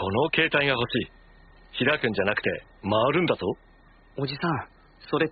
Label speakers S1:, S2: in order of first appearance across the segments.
S1: この携帯が欲しい開くんじゃなくて回るんだぞおじさんそれ2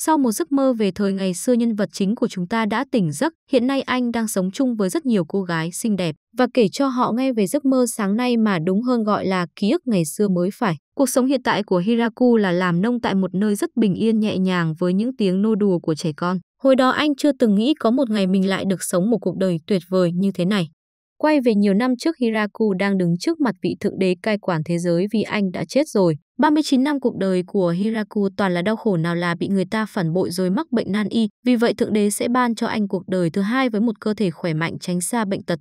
S1: Sau một giấc mơ về thời ngày xưa nhân vật chính của chúng ta đã tỉnh giấc, hiện nay anh đang sống chung với rất nhiều cô gái xinh đẹp và kể cho họ nghe về giấc mơ sáng nay mà đúng hơn gọi là ký ức ngày xưa mới phải. Cuộc sống hiện tại của Hiraku là làm nông tại một nơi rất bình yên nhẹ nhàng với những tiếng nô đùa của trẻ con. Hồi đó anh chưa từng nghĩ có một ngày mình lại được sống một cuộc đời tuyệt vời như thế này. Quay về nhiều năm trước Hiraku đang đứng trước mặt vị thượng đế cai quản thế giới vì anh đã chết rồi. 39 năm cuộc đời của Hiraku toàn là đau khổ nào là bị người ta phản bội rồi mắc bệnh nan y, vì vậy thượng đế sẽ ban cho anh cuộc đời thứ hai với một cơ thể khỏe mạnh tránh xa bệnh tật.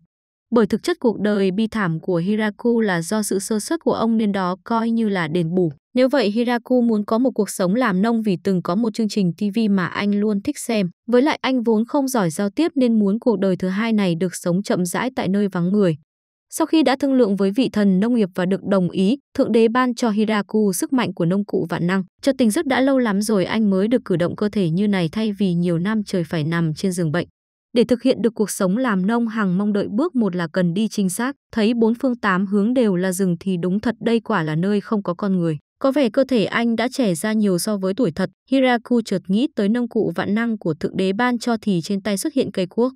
S1: Bởi thực chất cuộc đời bi thảm của Hiraku là do sự sơ suất của ông nên đó coi như là đền bù. Nếu vậy Hiraku muốn có một cuộc sống làm nông vì từng có một chương trình TV mà anh luôn thích xem. Với lại anh vốn không giỏi giao tiếp nên muốn cuộc đời thứ hai này được sống chậm rãi tại nơi vắng người. Sau khi đã thương lượng với vị thần nông nghiệp và được đồng ý, Thượng Đế ban cho Hiraku sức mạnh của nông cụ vạn năng. Cho tình giấc đã lâu lắm rồi anh mới được cử động cơ thể như này thay vì nhiều năm trời phải nằm trên giường bệnh. Để thực hiện được cuộc sống làm nông hàng mong đợi bước một là cần đi trinh sát, thấy bốn phương tám hướng đều là rừng thì đúng thật đây quả là nơi không có con người. Có vẻ cơ thể anh đã trẻ ra nhiều so với tuổi thật, Hiraku chợt nghĩ tới nông cụ vạn năng của thượng đế ban cho thì trên tay xuất hiện cây cuốc.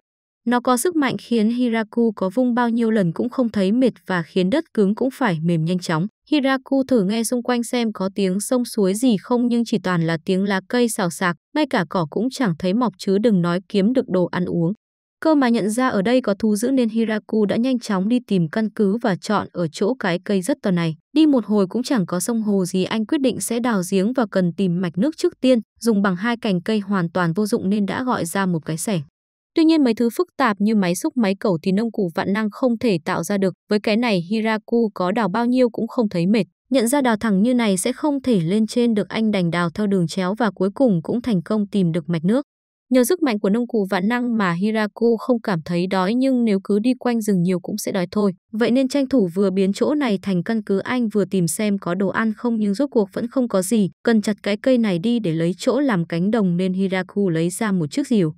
S1: Nó có sức mạnh khiến Hiraku có vung bao nhiêu lần cũng không thấy mệt và khiến đất cứng cũng phải mềm nhanh chóng. Hiraku thử nghe xung quanh xem có tiếng sông suối gì không nhưng chỉ toàn là tiếng lá cây xào xạc, ngay cả cỏ cũng chẳng thấy mọc chứ đừng nói kiếm được đồ ăn uống. Cơ mà nhận ra ở đây có thú dữ nên Hiraku đã nhanh chóng đi tìm căn cứ và chọn ở chỗ cái cây rất to này. Đi một hồi cũng chẳng có sông hồ gì anh quyết định sẽ đào giếng và cần tìm mạch nước trước tiên, dùng bằng hai cành cây hoàn toàn vô dụng nên đã gọi ra một cái sẻ Tuy nhiên mấy thứ phức tạp như máy xúc máy cẩu thì nông cụ vạn năng không thể tạo ra được. Với cái này Hiraku có đào bao nhiêu cũng không thấy mệt. Nhận ra đào thẳng như này sẽ không thể lên trên được anh đành đào theo đường chéo và cuối cùng cũng thành công tìm được mạch nước. Nhờ sức mạnh của nông cụ vạn năng mà Hiraku không cảm thấy đói nhưng nếu cứ đi quanh rừng nhiều cũng sẽ đói thôi. Vậy nên tranh thủ vừa biến chỗ này thành căn cứ anh vừa tìm xem có đồ ăn không nhưng rốt cuộc vẫn không có gì. Cần chặt cái cây này đi để lấy chỗ làm cánh đồng nên Hiraku lấy ra một chiếc rìu.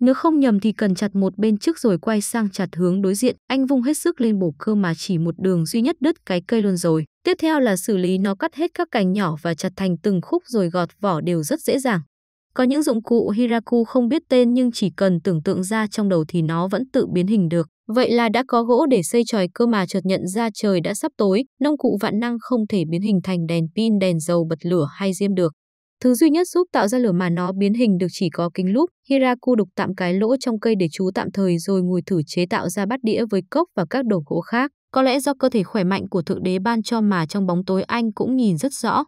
S1: Nếu không nhầm thì cần chặt một bên trước rồi quay sang chặt hướng đối diện. Anh vung hết sức lên bổ cơ mà chỉ một đường duy nhất đứt cái cây luôn rồi. Tiếp theo là xử lý nó cắt hết các cành nhỏ và chặt thành từng khúc rồi gọt vỏ đều rất dễ dàng. Có những dụng cụ Hiraku không biết tên nhưng chỉ cần tưởng tượng ra trong đầu thì nó vẫn tự biến hình được. Vậy là đã có gỗ để xây tròi cơ mà chợt nhận ra trời đã sắp tối, nông cụ vạn năng không thể biến hình thành đèn pin, đèn dầu bật lửa hay diêm được. Thứ duy nhất giúp tạo ra lửa mà nó biến hình được chỉ có kính lúp, Hiraku đục tạm cái lỗ trong cây để chú tạm thời rồi ngồi thử chế tạo ra bát đĩa với cốc và các đồ gỗ khác. Có lẽ do cơ thể khỏe mạnh của thượng đế ban cho mà trong bóng tối anh cũng nhìn rất rõ,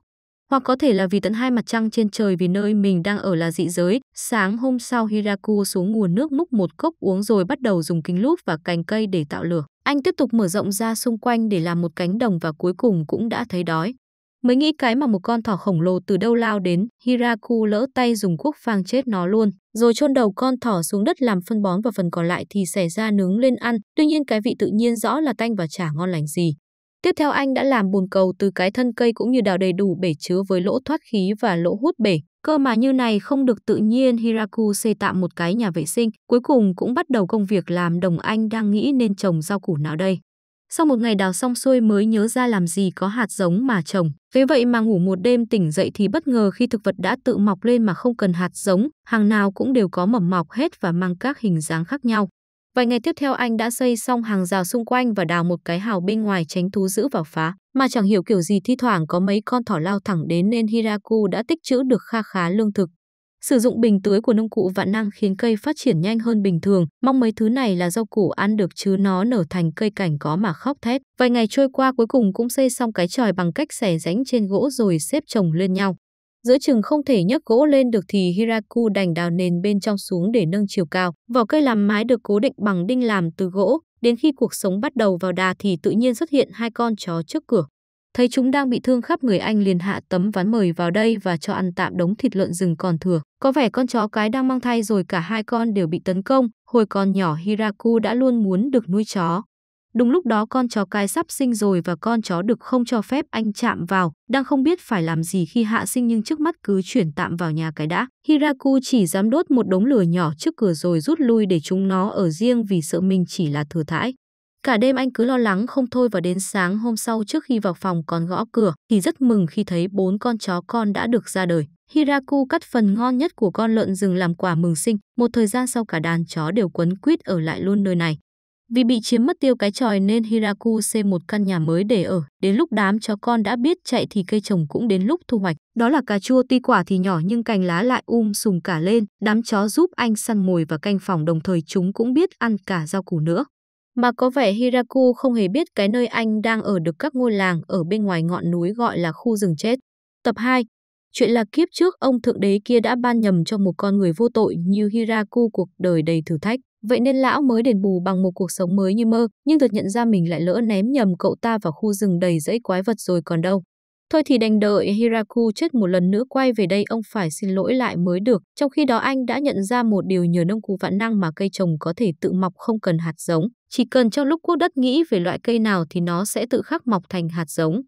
S1: hoặc có thể là vì tận hai mặt trăng trên trời vì nơi mình đang ở là dị giới. Sáng hôm sau Hiraku xuống nguồn nước múc một cốc uống rồi bắt đầu dùng kính lúp và cành cây để tạo lửa. Anh tiếp tục mở rộng ra xung quanh để làm một cánh đồng và cuối cùng cũng đã thấy đói. Mới nghĩ cái mà một con thỏ khổng lồ từ đâu lao đến, Hiraku lỡ tay dùng cuốc phang chết nó luôn, rồi chôn đầu con thỏ xuống đất làm phân bón và phần còn lại thì xẻ ra nướng lên ăn. Tuy nhiên cái vị tự nhiên rõ là tanh và chả ngon lành gì. Tiếp theo anh đã làm bồn cầu từ cái thân cây cũng như đào đầy đủ bể chứa với lỗ thoát khí và lỗ hút bể. Cơ mà như này không được tự nhiên Hiraku xây tạm một cái nhà vệ sinh, cuối cùng cũng bắt đầu công việc làm đồng anh đang nghĩ nên trồng rau củ nào đây. Sau một ngày đào xong xuôi mới nhớ ra làm gì có hạt giống mà trồng. Thế vậy mà ngủ một đêm tỉnh dậy thì bất ngờ khi thực vật đã tự mọc lên mà không cần hạt giống, hàng nào cũng đều có mầm mọc hết và mang các hình dáng khác nhau. Vài ngày tiếp theo anh đã xây xong hàng rào xung quanh và đào một cái hào bên ngoài tránh thú giữ vào phá, mà chẳng hiểu kiểu gì thi thoảng có mấy con thỏ lao thẳng đến nên Hiraku đã tích trữ được kha khá lương thực. Sử dụng bình tưới của nông cụ vạn năng khiến cây phát triển nhanh hơn bình thường, mong mấy thứ này là rau củ ăn được chứ nó nở thành cây cảnh có mà khóc thét. Vài ngày trôi qua cuối cùng cũng xây xong cái tròi bằng cách xẻ rãnh trên gỗ rồi xếp chồng lên nhau. Giữa chừng không thể nhấc gỗ lên được thì Hiraku đành đào nền bên trong xuống để nâng chiều cao. Vỏ cây làm mái được cố định bằng đinh làm từ gỗ. Đến khi cuộc sống bắt đầu vào đà thì tự nhiên xuất hiện hai con chó trước cửa. Thấy chúng đang bị thương khắp người anh liền hạ tấm ván mời vào đây và cho ăn tạm đống thịt lợn rừng còn thừa. Có vẻ con chó cái đang mang thai rồi cả hai con đều bị tấn công. Hồi còn nhỏ Hiraku đã luôn muốn được nuôi chó. Đúng lúc đó con chó cái sắp sinh rồi và con chó được không cho phép anh chạm vào, đang không biết phải làm gì khi hạ sinh nhưng trước mắt cứ chuyển tạm vào nhà cái đã. Hiraku chỉ dám đốt một đống lửa nhỏ trước cửa rồi rút lui để chúng nó ở riêng vì sợ mình chỉ là thừa thãi. Cả đêm anh cứ lo lắng không thôi và đến sáng hôm sau trước khi vào phòng còn gõ cửa thì rất mừng khi thấy bốn con chó con đã được ra đời. Hiraku cắt phần ngon nhất của con lợn rừng làm quả mừng sinh, một thời gian sau cả đàn chó đều quấn quýt ở lại luôn nơi này. Vì bị chiếm mất tiêu cái tròi nên Hiraku xây một căn nhà mới để ở. Đến lúc đám chó con đã biết chạy thì cây trồng cũng đến lúc thu hoạch. Đó là cà chua tuy quả thì nhỏ nhưng cành lá lại um sùm cả lên. Đám chó giúp anh săn mồi và canh phòng đồng thời chúng cũng biết ăn cả rau củ nữa. Mà có vẻ Hiraku không hề biết cái nơi anh đang ở được các ngôi làng ở bên ngoài ngọn núi gọi là khu rừng chết. Tập 2 Chuyện là kiếp trước ông thượng đế kia đã ban nhầm cho một con người vô tội như Hiraku cuộc đời đầy thử thách. Vậy nên lão mới đền bù bằng một cuộc sống mới như mơ, nhưng chợt nhận ra mình lại lỡ ném nhầm cậu ta vào khu rừng đầy rẫy quái vật rồi còn đâu. Thôi thì đành đợi Hiraku chết một lần nữa quay về đây ông phải xin lỗi lại mới được, trong khi đó anh đã nhận ra một điều nhờ nông cụ vạn năng mà cây trồng có thể tự mọc không cần hạt giống, chỉ cần trong lúc quốc đất nghĩ về loại cây nào thì nó sẽ tự khắc mọc thành hạt giống.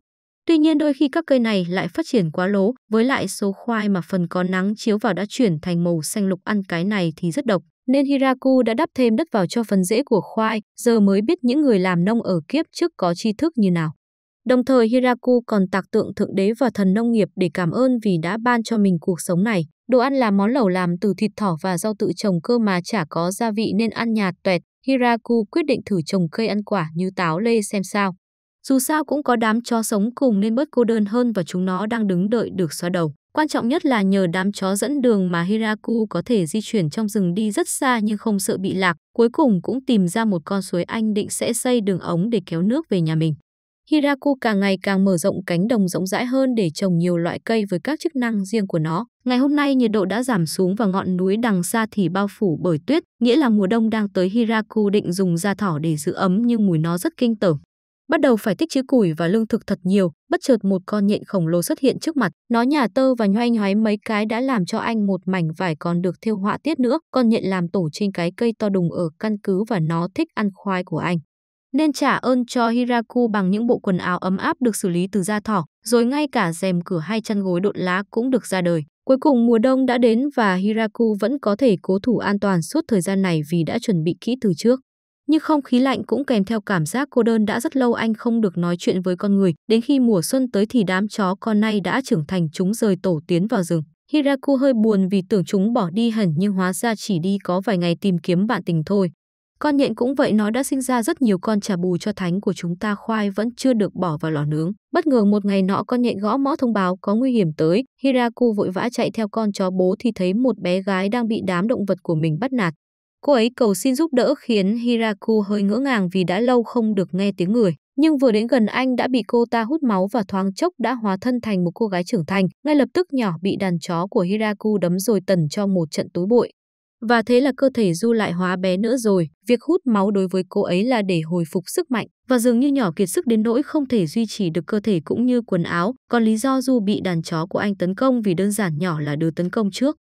S1: Tuy nhiên đôi khi các cây này lại phát triển quá lố, với lại số khoai mà phần có nắng chiếu vào đã chuyển thành màu xanh lục ăn cái này thì rất độc, nên Hiraku đã đắp thêm đất vào cho phần rễ của khoai, giờ mới biết những người làm nông ở kiếp trước có tri thức như nào. Đồng thời Hiraku còn tạc tượng thượng đế và thần nông nghiệp để cảm ơn vì đã ban cho mình cuộc sống này. Đồ ăn là món lẩu làm từ thịt thỏ và rau tự trồng cơ mà chả có gia vị nên ăn nhạt tuẹt. Hiraku quyết định thử trồng cây ăn quả như táo lê xem sao. Dù sao cũng có đám chó sống cùng nên bớt cô đơn hơn và chúng nó đang đứng đợi được xoa đầu. Quan trọng nhất là nhờ đám chó dẫn đường mà Hiraku có thể di chuyển trong rừng đi rất xa nhưng không sợ bị lạc, cuối cùng cũng tìm ra một con suối anh định sẽ xây đường ống để kéo nước về nhà mình. Hiraku càng ngày càng mở rộng cánh đồng rộng rãi hơn để trồng nhiều loại cây với các chức năng riêng của nó. Ngày hôm nay nhiệt độ đã giảm xuống và ngọn núi đằng xa thì bao phủ bởi tuyết, nghĩa là mùa đông đang tới Hiraku định dùng da thỏ để giữ ấm nhưng mùi nó rất kinh tởm bắt đầu phải tích trữ củi và lương thực thật nhiều, bất chợt một con nhện khổng lồ xuất hiện trước mặt, nó nhả tơ và nhoay nhoáy mấy cái đã làm cho anh một mảnh vải còn được thêu họa tiết nữa, con nhện làm tổ trên cái cây to đùng ở căn cứ và nó thích ăn khoai của anh. Nên trả ơn cho Hiraku bằng những bộ quần áo ấm áp được xử lý từ da thỏ, rồi ngay cả rèm cửa hay chăn gối độn lá cũng được ra đời. Cuối cùng mùa đông đã đến và Hiraku vẫn có thể cố thủ an toàn suốt thời gian này vì đã chuẩn bị kỹ từ trước nhưng không khí lạnh cũng kèm theo cảm giác cô đơn đã rất lâu anh không được nói chuyện với con người. Đến khi mùa xuân tới thì đám chó con này đã trưởng thành chúng rời tổ tiến vào rừng. Hiraku hơi buồn vì tưởng chúng bỏ đi hẳn nhưng hóa ra chỉ đi có vài ngày tìm kiếm bạn tình thôi. Con nhện cũng vậy nó đã sinh ra rất nhiều con trả bù cho thánh của chúng ta khoai vẫn chưa được bỏ vào lò nướng. Bất ngờ một ngày nọ con nhện gõ mõ thông báo có nguy hiểm tới. Hiraku vội vã chạy theo con chó bố thì thấy một bé gái đang bị đám động vật của mình bắt nạt. Cô ấy cầu xin giúp đỡ khiến Hiraku hơi ngỡ ngàng vì đã lâu không được nghe tiếng người. Nhưng vừa đến gần anh đã bị cô ta hút máu và thoáng chốc đã hóa thân thành một cô gái trưởng thành, ngay lập tức nhỏ bị đàn chó của Hiraku đấm rồi tẩn cho một trận tối bội. Và thế là cơ thể Du lại hóa bé nữa rồi, việc hút máu đối với cô ấy là để hồi phục sức mạnh và dường như nhỏ kiệt sức đến nỗi không thể duy trì được cơ thể cũng như quần áo, còn lý do Du bị đàn chó của anh tấn công vì đơn giản nhỏ là đứa tấn công trước.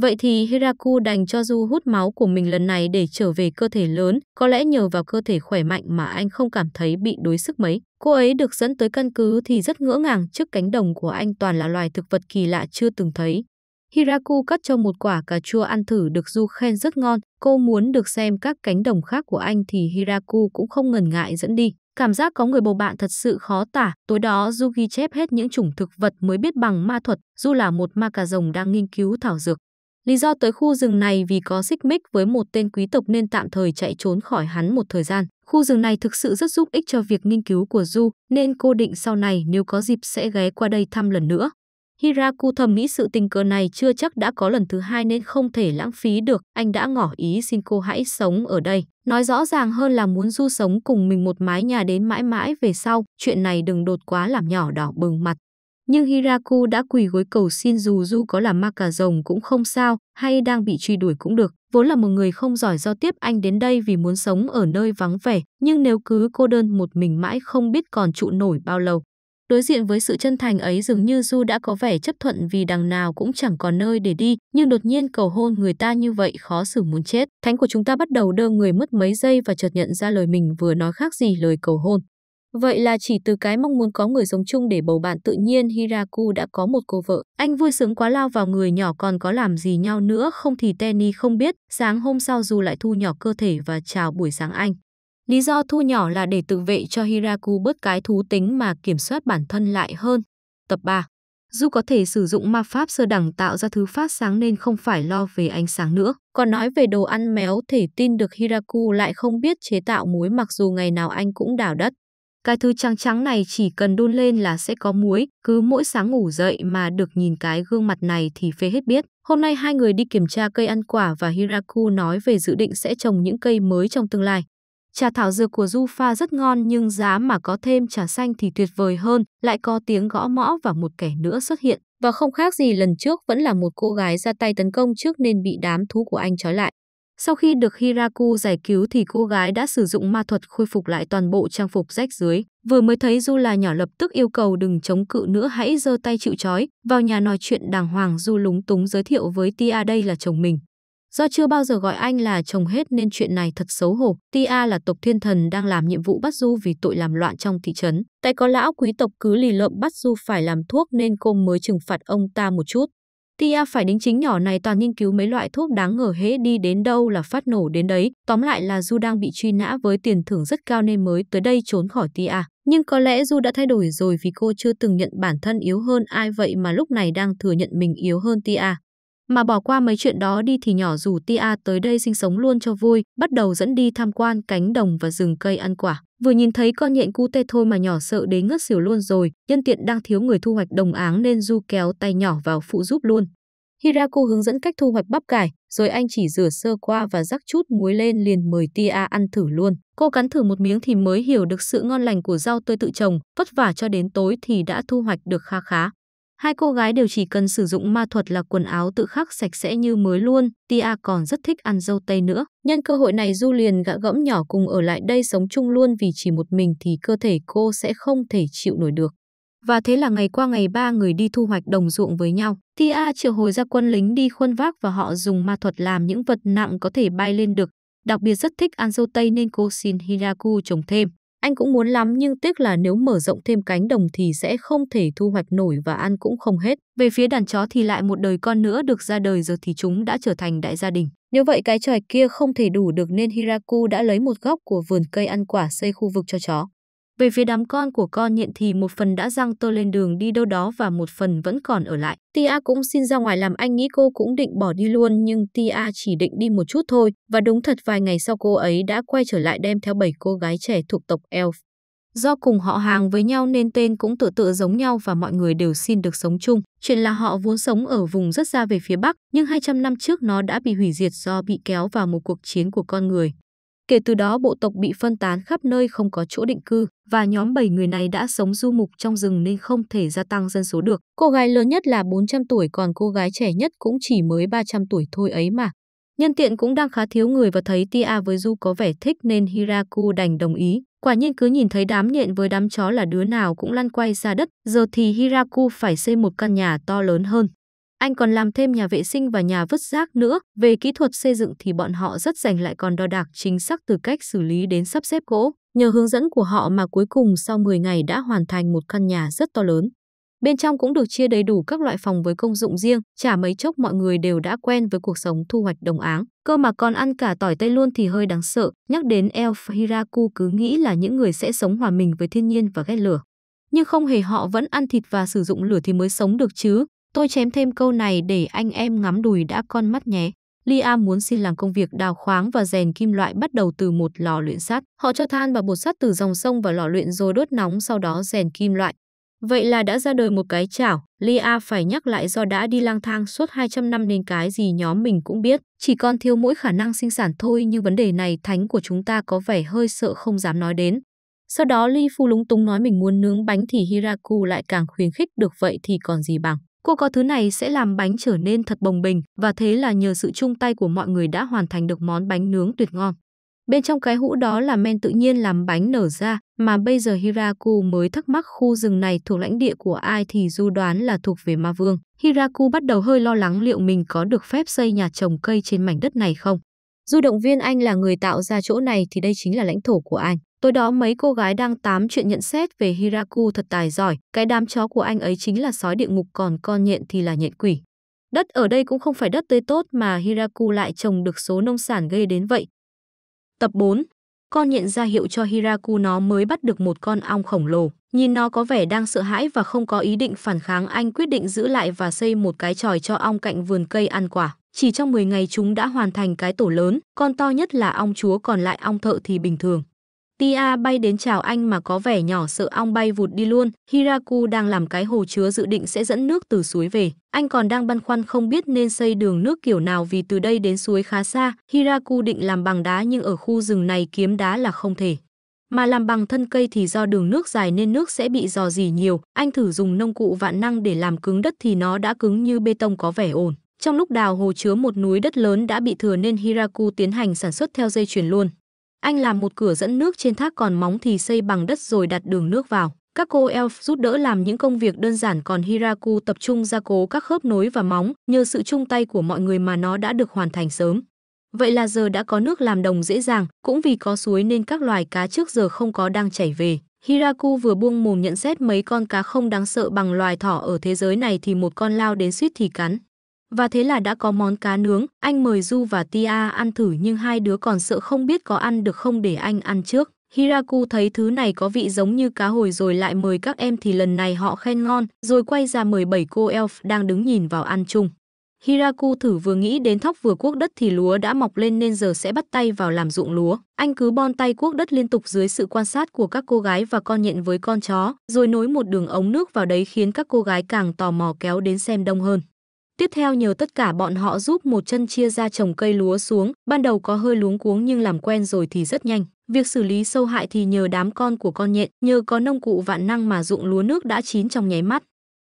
S1: Vậy thì Hiraku đành cho Du hút máu của mình lần này để trở về cơ thể lớn, có lẽ nhờ vào cơ thể khỏe mạnh mà anh không cảm thấy bị đối sức mấy. Cô ấy được dẫn tới căn cứ thì rất ngỡ ngàng trước cánh đồng của anh toàn là loài thực vật kỳ lạ chưa từng thấy. Hiraku cắt cho một quả cà chua ăn thử được Du khen rất ngon, cô muốn được xem các cánh đồng khác của anh thì Hiraku cũng không ngần ngại dẫn đi. Cảm giác có người bầu bạn thật sự khó tả, tối đó Du ghi chép hết những chủng thực vật mới biết bằng ma thuật, Du là một ma cà rồng đang nghiên cứu thảo dược. Lý do tới khu rừng này vì có xích mích với một tên quý tộc nên tạm thời chạy trốn khỏi hắn một thời gian. Khu rừng này thực sự rất giúp ích cho việc nghiên cứu của Du, nên cô định sau này nếu có dịp sẽ ghé qua đây thăm lần nữa. Hiraku thầm nghĩ sự tình cờ này chưa chắc đã có lần thứ hai nên không thể lãng phí được, anh đã ngỏ ý xin cô hãy sống ở đây. Nói rõ ràng hơn là muốn Du sống cùng mình một mái nhà đến mãi mãi về sau, chuyện này đừng đột quá làm nhỏ đỏ bừng mặt. Nhưng Hiraku đã quỳ gối cầu xin dù Du có là ma cà rồng cũng không sao, hay đang bị truy đuổi cũng được. Vốn là một người không giỏi giao tiếp anh đến đây vì muốn sống ở nơi vắng vẻ, nhưng nếu cứ cô đơn một mình mãi không biết còn trụ nổi bao lâu. Đối diện với sự chân thành ấy dường như Du đã có vẻ chấp thuận vì đằng nào cũng chẳng còn nơi để đi, nhưng đột nhiên cầu hôn người ta như vậy khó xử muốn chết. Thánh của chúng ta bắt đầu đơ người mất mấy giây và chợt nhận ra lời mình vừa nói khác gì lời cầu hôn. Vậy là chỉ từ cái mong muốn có người sống chung để bầu bạn tự nhiên Hiraku đã có một cô vợ. Anh vui sướng quá lao vào người nhỏ còn có làm gì nhau nữa không thì Tenny không biết, sáng hôm sau dù lại thu nhỏ cơ thể và chào buổi sáng anh. Lý do thu nhỏ là để tự vệ cho Hiraku bớt cái thú tính mà kiểm soát bản thân lại hơn. Tập 3 dù có thể sử dụng ma pháp sơ đẳng tạo ra thứ phát sáng nên không phải lo về ánh sáng nữa. Còn nói về đồ ăn méo thể tin được Hiraku lại không biết chế tạo muối mặc dù ngày nào anh cũng đào đất. Cái thứ trắng trắng này chỉ cần đun lên là sẽ có muối, cứ mỗi sáng ngủ dậy mà được nhìn cái gương mặt này thì phê hết biết. Hôm nay hai người đi kiểm tra cây ăn quả và Hiraku nói về dự định sẽ trồng những cây mới trong tương lai. Trà thảo dược của Du rất ngon nhưng giá mà có thêm trà xanh thì tuyệt vời hơn, lại có tiếng gõ mõ và một kẻ nữa xuất hiện. Và không khác gì lần trước vẫn là một cô gái ra tay tấn công trước nên bị đám thú của anh trói lại. Sau khi được Hiraku giải cứu thì cô gái đã sử dụng ma thuật khôi phục lại toàn bộ trang phục rách dưới. Vừa mới thấy Du là nhỏ lập tức yêu cầu đừng chống cự nữa hãy giơ tay chịu trói. Vào nhà nói chuyện đàng hoàng Du lúng túng giới thiệu với Tia đây là chồng mình. Do chưa bao giờ gọi anh là chồng hết nên chuyện này thật xấu hổ. Tia là tộc thiên thần đang làm nhiệm vụ bắt Du vì tội làm loạn trong thị trấn. Tại có lão quý tộc cứ lì lợm bắt Du phải làm thuốc nên cô mới trừng phạt ông ta một chút. Tia à, phải đính chính nhỏ này toàn nghiên cứu mấy loại thuốc đáng ngờ hễ đi đến đâu là phát nổ đến đấy. Tóm lại là Du đang bị truy nã với tiền thưởng rất cao nên mới tới đây trốn khỏi Tia. Nhưng có lẽ Du đã thay đổi rồi vì cô chưa từng nhận bản thân yếu hơn ai vậy mà lúc này đang thừa nhận mình yếu hơn Tia mà bỏ qua mấy chuyện đó đi thì nhỏ rủ Tia tới đây sinh sống luôn cho vui, bắt đầu dẫn đi tham quan cánh đồng và rừng cây ăn quả. Vừa nhìn thấy con nhện cu tê thôi mà nhỏ sợ đến ngất xỉu luôn rồi, nhân tiện đang thiếu người thu hoạch đồng áng nên Du kéo tay nhỏ vào phụ giúp luôn. Hirako hướng dẫn cách thu hoạch bắp cải, rồi anh chỉ rửa sơ qua và rắc chút muối lên liền mời Tia ăn thử luôn. Cô cắn thử một miếng thì mới hiểu được sự ngon lành của rau tươi tự trồng, vất vả cho đến tối thì đã thu hoạch được kha khá. Hai cô gái đều chỉ cần sử dụng ma thuật là quần áo tự khắc sạch sẽ như mới luôn, Tia còn rất thích ăn dâu tây nữa. Nhân cơ hội này Du liền gã gẫm nhỏ cùng ở lại đây sống chung luôn vì chỉ một mình thì cơ thể cô sẽ không thể chịu nổi được. Và thế là ngày qua ngày ba người đi thu hoạch đồng ruộng với nhau. Tia triệu hồi ra quân lính đi khuân vác và họ dùng ma thuật làm những vật nặng có thể bay lên được. Đặc biệt rất thích ăn dâu tây nên cô xin Hiraku trồng thêm. Anh cũng muốn lắm nhưng tiếc là nếu mở rộng thêm cánh đồng thì sẽ không thể thu hoạch nổi và ăn cũng không hết. Về phía đàn chó thì lại một đời con nữa được ra đời giờ thì chúng đã trở thành đại gia đình. Nếu vậy cái tròi kia không thể đủ được nên Hiraku đã lấy một góc của vườn cây ăn quả xây khu vực cho chó. Về phía đám con của con nhện thì một phần đã răng tơ lên đường đi đâu đó và một phần vẫn còn ở lại. Tia cũng xin ra ngoài làm anh nghĩ cô cũng định bỏ đi luôn nhưng Tia chỉ định đi một chút thôi và đúng thật vài ngày sau cô ấy đã quay trở lại đem theo bảy cô gái trẻ thuộc tộc Elf. Do cùng họ hàng với nhau nên tên cũng tự tự giống nhau và mọi người đều xin được sống chung. Chuyện là họ vốn sống ở vùng rất xa về phía Bắc, nhưng 200 năm trước nó đã bị hủy diệt do bị kéo vào một cuộc chiến của con người. Kể từ đó bộ tộc bị phân tán khắp nơi không có chỗ định cư và nhóm 7 người này đã sống du mục trong rừng nên không thể gia tăng dân số được. Cô gái lớn nhất là 400 tuổi còn cô gái trẻ nhất cũng chỉ mới 300 tuổi thôi ấy mà. Nhân tiện cũng đang khá thiếu người và thấy Tia với Du có vẻ thích nên Hiraku đành đồng ý. Quả nhiên cứ nhìn thấy đám nhện với đám chó là đứa nào cũng lăn quay ra đất, giờ thì Hiraku phải xây một căn nhà to lớn hơn. Anh còn làm thêm nhà vệ sinh và nhà vứt rác nữa. Về kỹ thuật xây dựng thì bọn họ rất rành lại còn đo đạc chính xác từ cách xử lý đến sắp xếp gỗ. Nhờ hướng dẫn của họ mà cuối cùng sau 10 ngày đã hoàn thành một căn nhà rất to lớn. Bên trong cũng được chia đầy đủ các loại phòng với công dụng riêng, chả mấy chốc mọi người đều đã quen với cuộc sống thu hoạch đồng áng. Cơ mà còn ăn cả tỏi tây luôn thì hơi đáng sợ, nhắc đến Elf Hiraku cứ nghĩ là những người sẽ sống hòa mình với thiên nhiên và ghét lửa. Nhưng không hề họ vẫn ăn thịt và sử dụng lửa thì mới sống được chứ, Tôi chém thêm câu này để anh em ngắm đùi đã con mắt nhé. Liam muốn xin làm công việc đào khoáng và rèn kim loại bắt đầu từ một lò luyện sắt. Họ cho than và bột sắt từ dòng sông vào lò luyện rồi đốt nóng sau đó rèn kim loại. Vậy là đã ra đời một cái chảo, Lia phải nhắc lại do đã đi lang thang suốt 200 năm nên cái gì nhóm mình cũng biết, chỉ còn thiếu mỗi khả năng sinh sản thôi Như vấn đề này thánh của chúng ta có vẻ hơi sợ không dám nói đến. Sau đó Li Phu lúng túng nói mình muốn nướng bánh thì Hiraku lại càng khuyến khích được vậy thì còn gì bằng. Cô có thứ này sẽ làm bánh trở nên thật bồng bình và thế là nhờ sự chung tay của mọi người đã hoàn thành được món bánh nướng tuyệt ngon. Bên trong cái hũ đó là men tự nhiên làm bánh nở ra, mà bây giờ Hiraku mới thắc mắc khu rừng này thuộc lãnh địa của ai thì du đoán là thuộc về ma vương. Hiraku bắt đầu hơi lo lắng liệu mình có được phép xây nhà trồng cây trên mảnh đất này không. Du động viên Anh là người tạo ra chỗ này thì đây chính là lãnh thổ của Anh. Tối đó mấy cô gái đang tám chuyện nhận xét về Hiraku thật tài giỏi, cái đám chó của anh ấy chính là sói địa ngục còn con nhện thì là nhện quỷ. Đất ở đây cũng không phải đất tươi tốt mà Hiraku lại trồng được số nông sản gây đến vậy. Tập 4 Con nhện ra hiệu cho Hiraku nó mới bắt được một con ong khổng lồ. Nhìn nó có vẻ đang sợ hãi và không có ý định phản kháng anh quyết định giữ lại và xây một cái tròi cho ong cạnh vườn cây ăn quả. Chỉ trong 10 ngày chúng đã hoàn thành cái tổ lớn, con to nhất là ong chúa còn lại ong thợ thì bình thường. Tia bay đến chào anh mà có vẻ nhỏ sợ ong bay vụt đi luôn. Hiraku đang làm cái hồ chứa dự định sẽ dẫn nước từ suối về. Anh còn đang băn khoăn không biết nên xây đường nước kiểu nào vì từ đây đến suối khá xa. Hiraku định làm bằng đá nhưng ở khu rừng này kiếm đá là không thể. Mà làm bằng thân cây thì do đường nước dài nên nước sẽ bị dò dỉ nhiều. Anh thử dùng nông cụ vạn năng để làm cứng đất thì nó đã cứng như bê tông có vẻ ổn. Trong lúc đào hồ chứa một núi đất lớn đã bị thừa nên Hiraku tiến hành sản xuất theo dây chuyền luôn. Anh làm một cửa dẫn nước trên thác còn móng thì xây bằng đất rồi đặt đường nước vào. Các cô elf giúp đỡ làm những công việc đơn giản còn Hiraku tập trung gia cố các khớp nối và móng, nhờ sự chung tay của mọi người mà nó đã được hoàn thành sớm. Vậy là giờ đã có nước làm đồng dễ dàng, cũng vì có suối nên các loài cá trước giờ không có đang chảy về. Hiraku vừa buông mồm nhận xét mấy con cá không đáng sợ bằng loài thỏ ở thế giới này thì một con lao đến suýt thì cắn. Và thế là đã có món cá nướng, anh mời Du và Tia ăn thử nhưng hai đứa còn sợ không biết có ăn được không để anh ăn trước. Hiraku thấy thứ này có vị giống như cá hồi rồi lại mời các em thì lần này họ khen ngon, rồi quay ra mời bảy cô elf đang đứng nhìn vào ăn chung. Hiraku thử vừa nghĩ đến thóc vừa cuốc đất thì lúa đã mọc lên nên giờ sẽ bắt tay vào làm ruộng lúa. Anh cứ bon tay cuốc đất liên tục dưới sự quan sát của các cô gái và con nhện với con chó, rồi nối một đường ống nước vào đấy khiến các cô gái càng tò mò kéo đến xem đông hơn. Tiếp theo nhờ tất cả bọn họ giúp một chân chia ra trồng cây lúa xuống, ban đầu có hơi luống cuống nhưng làm quen rồi thì rất nhanh. Việc xử lý sâu hại thì nhờ đám con của con nhện, nhờ có nông cụ vạn năng mà ruộng lúa nước đã chín trong nháy mắt.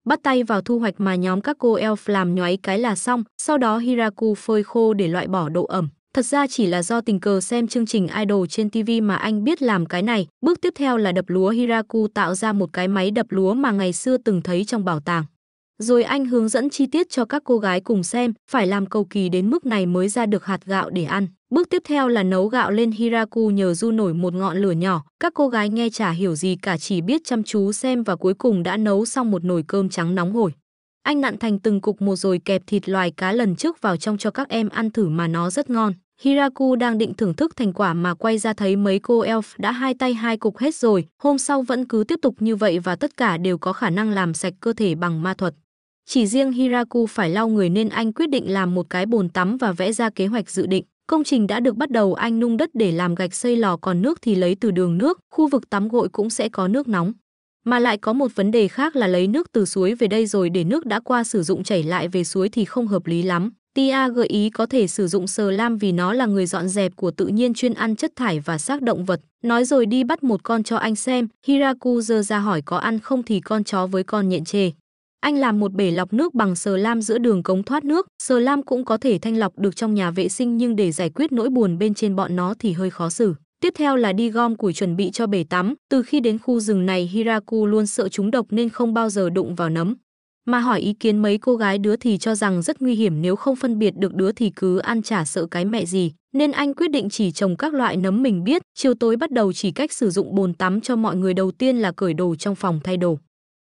S1: Bắt tay vào thu hoạch mà nhóm các cô elf làm nhói cái là xong, sau đó Hiraku phơi khô để loại bỏ độ ẩm. Thật ra chỉ là do tình cờ xem chương trình Idol trên TV mà anh biết làm cái này. Bước tiếp theo là đập lúa Hiraku tạo ra một cái máy đập lúa mà ngày xưa từng thấy trong bảo tàng. Rồi anh hướng dẫn chi tiết cho các cô gái cùng xem, phải làm cầu kỳ đến mức này mới ra được hạt gạo để ăn. Bước tiếp theo là nấu gạo lên Hiraku nhờ du nổi một ngọn lửa nhỏ, các cô gái nghe chả hiểu gì cả chỉ biết chăm chú xem và cuối cùng đã nấu xong một nồi cơm trắng nóng hổi. Anh nặn thành từng cục một rồi kẹp thịt loài cá lần trước vào trong cho các em ăn thử mà nó rất ngon. Hiraku đang định thưởng thức thành quả mà quay ra thấy mấy cô elf đã hai tay hai cục hết rồi, hôm sau vẫn cứ tiếp tục như vậy và tất cả đều có khả năng làm sạch cơ thể bằng ma thuật. Chỉ riêng Hiraku phải lau người nên anh quyết định làm một cái bồn tắm và vẽ ra kế hoạch dự định. Công trình đã được bắt đầu anh nung đất để làm gạch xây lò còn nước thì lấy từ đường nước, khu vực tắm gội cũng sẽ có nước nóng. Mà lại có một vấn đề khác là lấy nước từ suối về đây rồi để nước đã qua sử dụng chảy lại về suối thì không hợp lý lắm. Tia gợi ý có thể sử dụng sờ lam vì nó là người dọn dẹp của tự nhiên chuyên ăn chất thải và xác động vật. Nói rồi đi bắt một con cho anh xem, Hiraku giờ ra hỏi có ăn không thì con chó với con nhện chê. Anh làm một bể lọc nước bằng sờ lam giữa đường cống thoát nước, sờ lam cũng có thể thanh lọc được trong nhà vệ sinh nhưng để giải quyết nỗi buồn bên trên bọn nó thì hơi khó xử. Tiếp theo là đi gom củi chuẩn bị cho bể tắm, từ khi đến khu rừng này Hiraku luôn sợ chúng độc nên không bao giờ đụng vào nấm. Mà hỏi ý kiến mấy cô gái đứa thì cho rằng rất nguy hiểm nếu không phân biệt được đứa thì cứ ăn chả sợ cái mẹ gì, nên anh quyết định chỉ trồng các loại nấm mình biết, chiều tối bắt đầu chỉ cách sử dụng bồn tắm cho mọi người đầu tiên là cởi đồ trong phòng thay đồ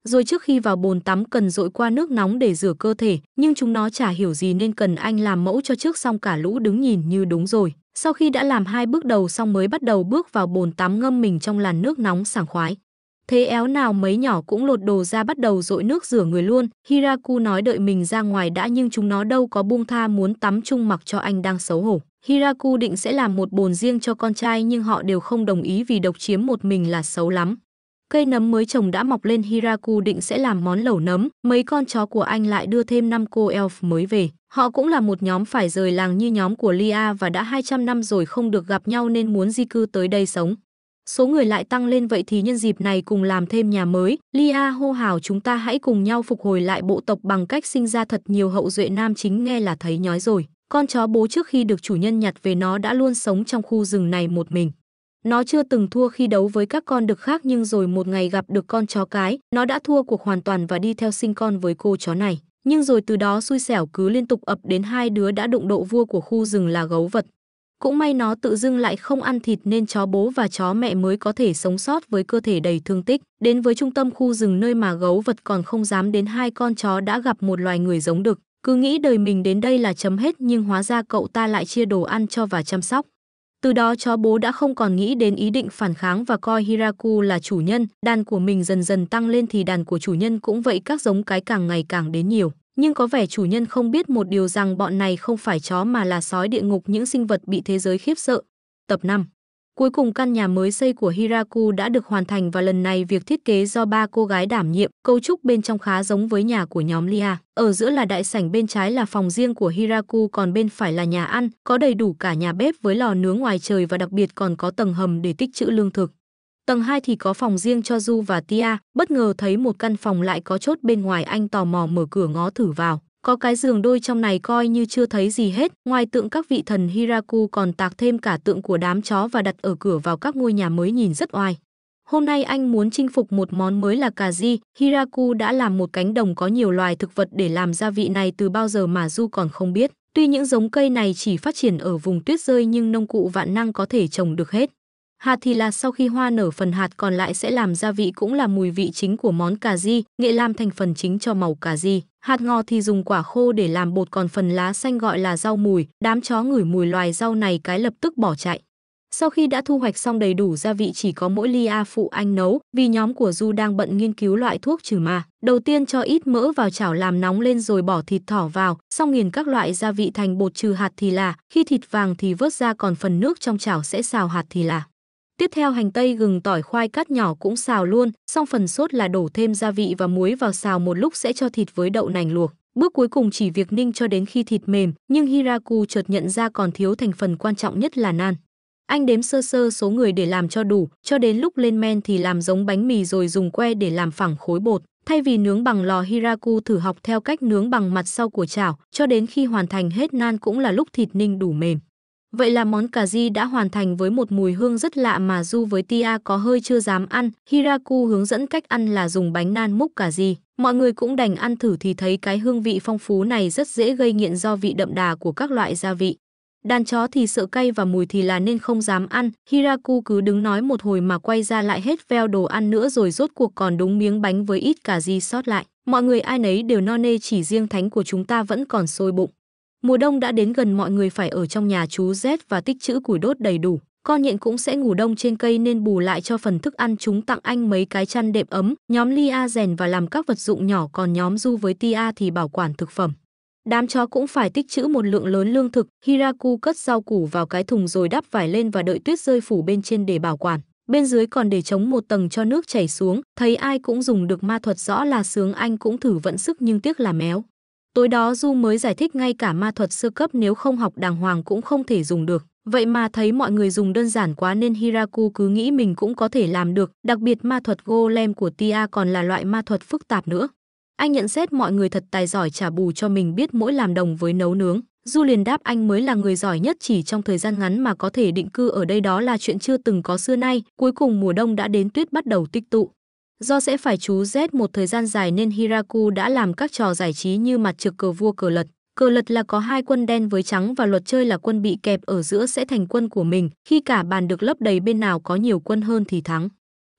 S1: rồi trước khi vào bồn tắm cần dội qua nước nóng để rửa cơ thể, nhưng chúng nó chả hiểu gì nên cần anh làm mẫu cho trước xong cả lũ đứng nhìn như đúng rồi. Sau khi đã làm hai bước đầu xong mới bắt đầu bước vào bồn tắm ngâm mình trong làn nước nóng sảng khoái. Thế éo nào mấy nhỏ cũng lột đồ ra bắt đầu dội nước rửa người luôn. Hiraku nói đợi mình ra ngoài đã nhưng chúng nó đâu có buông tha muốn tắm chung mặc cho anh đang xấu hổ. Hiraku định sẽ làm một bồn riêng cho con trai nhưng họ đều không đồng ý vì độc chiếm một mình là xấu lắm cây nấm mới trồng đã mọc lên Hiraku định sẽ làm món lẩu nấm, mấy con chó của anh lại đưa thêm năm cô elf mới về. Họ cũng là một nhóm phải rời làng như nhóm của Lia và đã 200 năm rồi không được gặp nhau nên muốn di cư tới đây sống. Số người lại tăng lên vậy thì nhân dịp này cùng làm thêm nhà mới. Lia hô hào chúng ta hãy cùng nhau phục hồi lại bộ tộc bằng cách sinh ra thật nhiều hậu duệ nam chính nghe là thấy nhói rồi. Con chó bố trước khi được chủ nhân nhặt về nó đã luôn sống trong khu rừng này một mình. Nó chưa từng thua khi đấu với các con đực khác nhưng rồi một ngày gặp được con chó cái, nó đã thua cuộc hoàn toàn và đi theo sinh con với cô chó này. Nhưng rồi từ đó xui xẻo cứ liên tục ập đến hai đứa đã đụng độ vua của khu rừng là gấu vật. Cũng may nó tự dưng lại không ăn thịt nên chó bố và chó mẹ mới có thể sống sót với cơ thể đầy thương tích. Đến với trung tâm khu rừng nơi mà gấu vật còn không dám đến hai con chó đã gặp một loài người giống đực. Cứ nghĩ đời mình đến đây là chấm hết nhưng hóa ra cậu ta lại chia đồ ăn cho và chăm sóc. Từ đó chó bố đã không còn nghĩ đến ý định phản kháng và coi Hiraku là chủ nhân, đàn của mình dần dần tăng lên thì đàn của chủ nhân cũng vậy các giống cái càng ngày càng đến nhiều. Nhưng có vẻ chủ nhân không biết một điều rằng bọn này không phải chó mà là sói địa ngục những sinh vật bị thế giới khiếp sợ. Tập 5 Cuối cùng căn nhà mới xây của Hiraku đã được hoàn thành và lần này việc thiết kế do ba cô gái đảm nhiệm, cấu trúc bên trong khá giống với nhà của nhóm Lia. Ở giữa là đại sảnh bên trái là phòng riêng của Hiraku còn bên phải là nhà ăn, có đầy đủ cả nhà bếp với lò nướng ngoài trời và đặc biệt còn có tầng hầm để tích trữ lương thực. Tầng 2 thì có phòng riêng cho Du và Tia, bất ngờ thấy một căn phòng lại có chốt bên ngoài anh tò mò mở cửa ngó thử vào. Có cái giường đôi trong này coi như chưa thấy gì hết, ngoài tượng các vị thần Hiraku còn tạc thêm cả tượng của đám chó và đặt ở cửa vào các ngôi nhà mới nhìn rất oai. Hôm nay anh muốn chinh phục một món mới là cà ri, Hiraku đã làm một cánh đồng có nhiều loài thực vật để làm gia vị này từ bao giờ mà Du còn không biết. Tuy những giống cây này chỉ phát triển ở vùng tuyết rơi nhưng nông cụ vạn năng có thể trồng được hết. Hạt thì là sau khi hoa nở phần hạt còn lại sẽ làm gia vị cũng là mùi vị chính của món cà ri, nghệ lam thành phần chính cho màu cà ri. Hạt ngò thì dùng quả khô để làm bột còn phần lá xanh gọi là rau mùi, đám chó ngửi mùi loài rau này cái lập tức bỏ chạy. Sau khi đã thu hoạch xong đầy đủ gia vị chỉ có mỗi ly A phụ anh nấu, vì nhóm của Du đang bận nghiên cứu loại thuốc trừ ma. Đầu tiên cho ít mỡ vào chảo làm nóng lên rồi bỏ thịt thỏ vào, xong nghiền các loại gia vị thành bột trừ hạt thì là, khi thịt vàng thì vớt ra còn phần nước trong chảo sẽ xào hạt thì là. Tiếp theo hành tây gừng tỏi khoai cắt nhỏ cũng xào luôn, xong phần sốt là đổ thêm gia vị và muối vào xào một lúc sẽ cho thịt với đậu nành luộc. Bước cuối cùng chỉ việc ninh cho đến khi thịt mềm, nhưng Hiraku chợt nhận ra còn thiếu thành phần quan trọng nhất là nan. Anh đếm sơ sơ số người để làm cho đủ, cho đến lúc lên men thì làm giống bánh mì rồi dùng que để làm phẳng khối bột. Thay vì nướng bằng lò Hiraku thử học theo cách nướng bằng mặt sau của chảo, cho đến khi hoàn thành hết nan cũng là lúc thịt ninh đủ mềm. Vậy là món cà ri đã hoàn thành với một mùi hương rất lạ mà Du với Tia có hơi chưa dám ăn. Hiraku hướng dẫn cách ăn là dùng bánh nan múc cà ri. Mọi người cũng đành ăn thử thì thấy cái hương vị phong phú này rất dễ gây nghiện do vị đậm đà của các loại gia vị. Đàn chó thì sợ cay và mùi thì là nên không dám ăn. Hiraku cứ đứng nói một hồi mà quay ra lại hết veo đồ ăn nữa rồi rốt cuộc còn đúng miếng bánh với ít cà ri sót lại. Mọi người ai nấy đều no nê chỉ riêng thánh của chúng ta vẫn còn sôi bụng. Mùa đông đã đến gần mọi người phải ở trong nhà chú rét và tích trữ củi đốt đầy đủ. Con nhện cũng sẽ ngủ đông trên cây nên bù lại cho phần thức ăn chúng tặng anh mấy cái chăn đệm ấm. Nhóm Lia rèn và làm các vật dụng nhỏ còn nhóm Du với Tia thì bảo quản thực phẩm. Đám chó cũng phải tích trữ một lượng lớn lương thực. Hiraku cất rau củ vào cái thùng rồi đắp vải lên và đợi tuyết rơi phủ bên trên để bảo quản. Bên dưới còn để chống một tầng cho nước chảy xuống. Thấy ai cũng dùng được ma thuật rõ là sướng anh cũng thử vận sức nhưng tiếc là méo. Tối đó Du mới giải thích ngay cả ma thuật sơ cấp nếu không học đàng hoàng cũng không thể dùng được. Vậy mà thấy mọi người dùng đơn giản quá nên Hiraku cứ nghĩ mình cũng có thể làm được, đặc biệt ma thuật golem của Tia còn là loại ma thuật phức tạp nữa. Anh nhận xét mọi người thật tài giỏi trả bù cho mình biết mỗi làm đồng với nấu nướng. Du liền đáp anh mới là người giỏi nhất chỉ trong thời gian ngắn mà có thể định cư ở đây đó là chuyện chưa từng có xưa nay, cuối cùng mùa đông đã đến tuyết bắt đầu tích tụ. Do sẽ phải chú Z một thời gian dài nên Hiraku đã làm các trò giải trí như mặt trực cờ vua cờ lật. Cờ lật là có hai quân đen với trắng và luật chơi là quân bị kẹp ở giữa sẽ thành quân của mình. Khi cả bàn được lấp đầy bên nào có nhiều quân hơn thì thắng.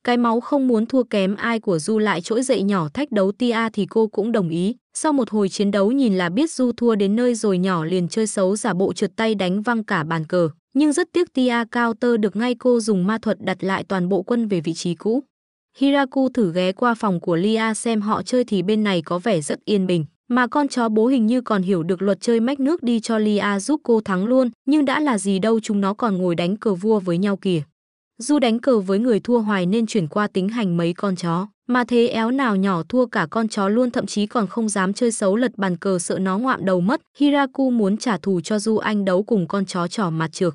S1: Cái máu không muốn thua kém ai của Du lại trỗi dậy nhỏ thách đấu Tia thì cô cũng đồng ý. Sau một hồi chiến đấu nhìn là biết Du thua đến nơi rồi nhỏ liền chơi xấu giả bộ trượt tay đánh văng cả bàn cờ. Nhưng rất tiếc Tia Cao Tơ được ngay cô dùng ma thuật đặt lại toàn bộ quân về vị trí cũ. Hiraku thử ghé qua phòng của Lia xem họ chơi thì bên này có vẻ rất yên bình. Mà con chó bố hình như còn hiểu được luật chơi mách nước đi cho Lia giúp cô thắng luôn, nhưng đã là gì đâu chúng nó còn ngồi đánh cờ vua với nhau kìa. Du đánh cờ với người thua hoài nên chuyển qua tính hành mấy con chó. Mà thế éo nào nhỏ thua cả con chó luôn thậm chí còn không dám chơi xấu lật bàn cờ sợ nó ngoạm đầu mất. Hiraku muốn trả thù cho Du anh đấu cùng con chó trỏ mặt trược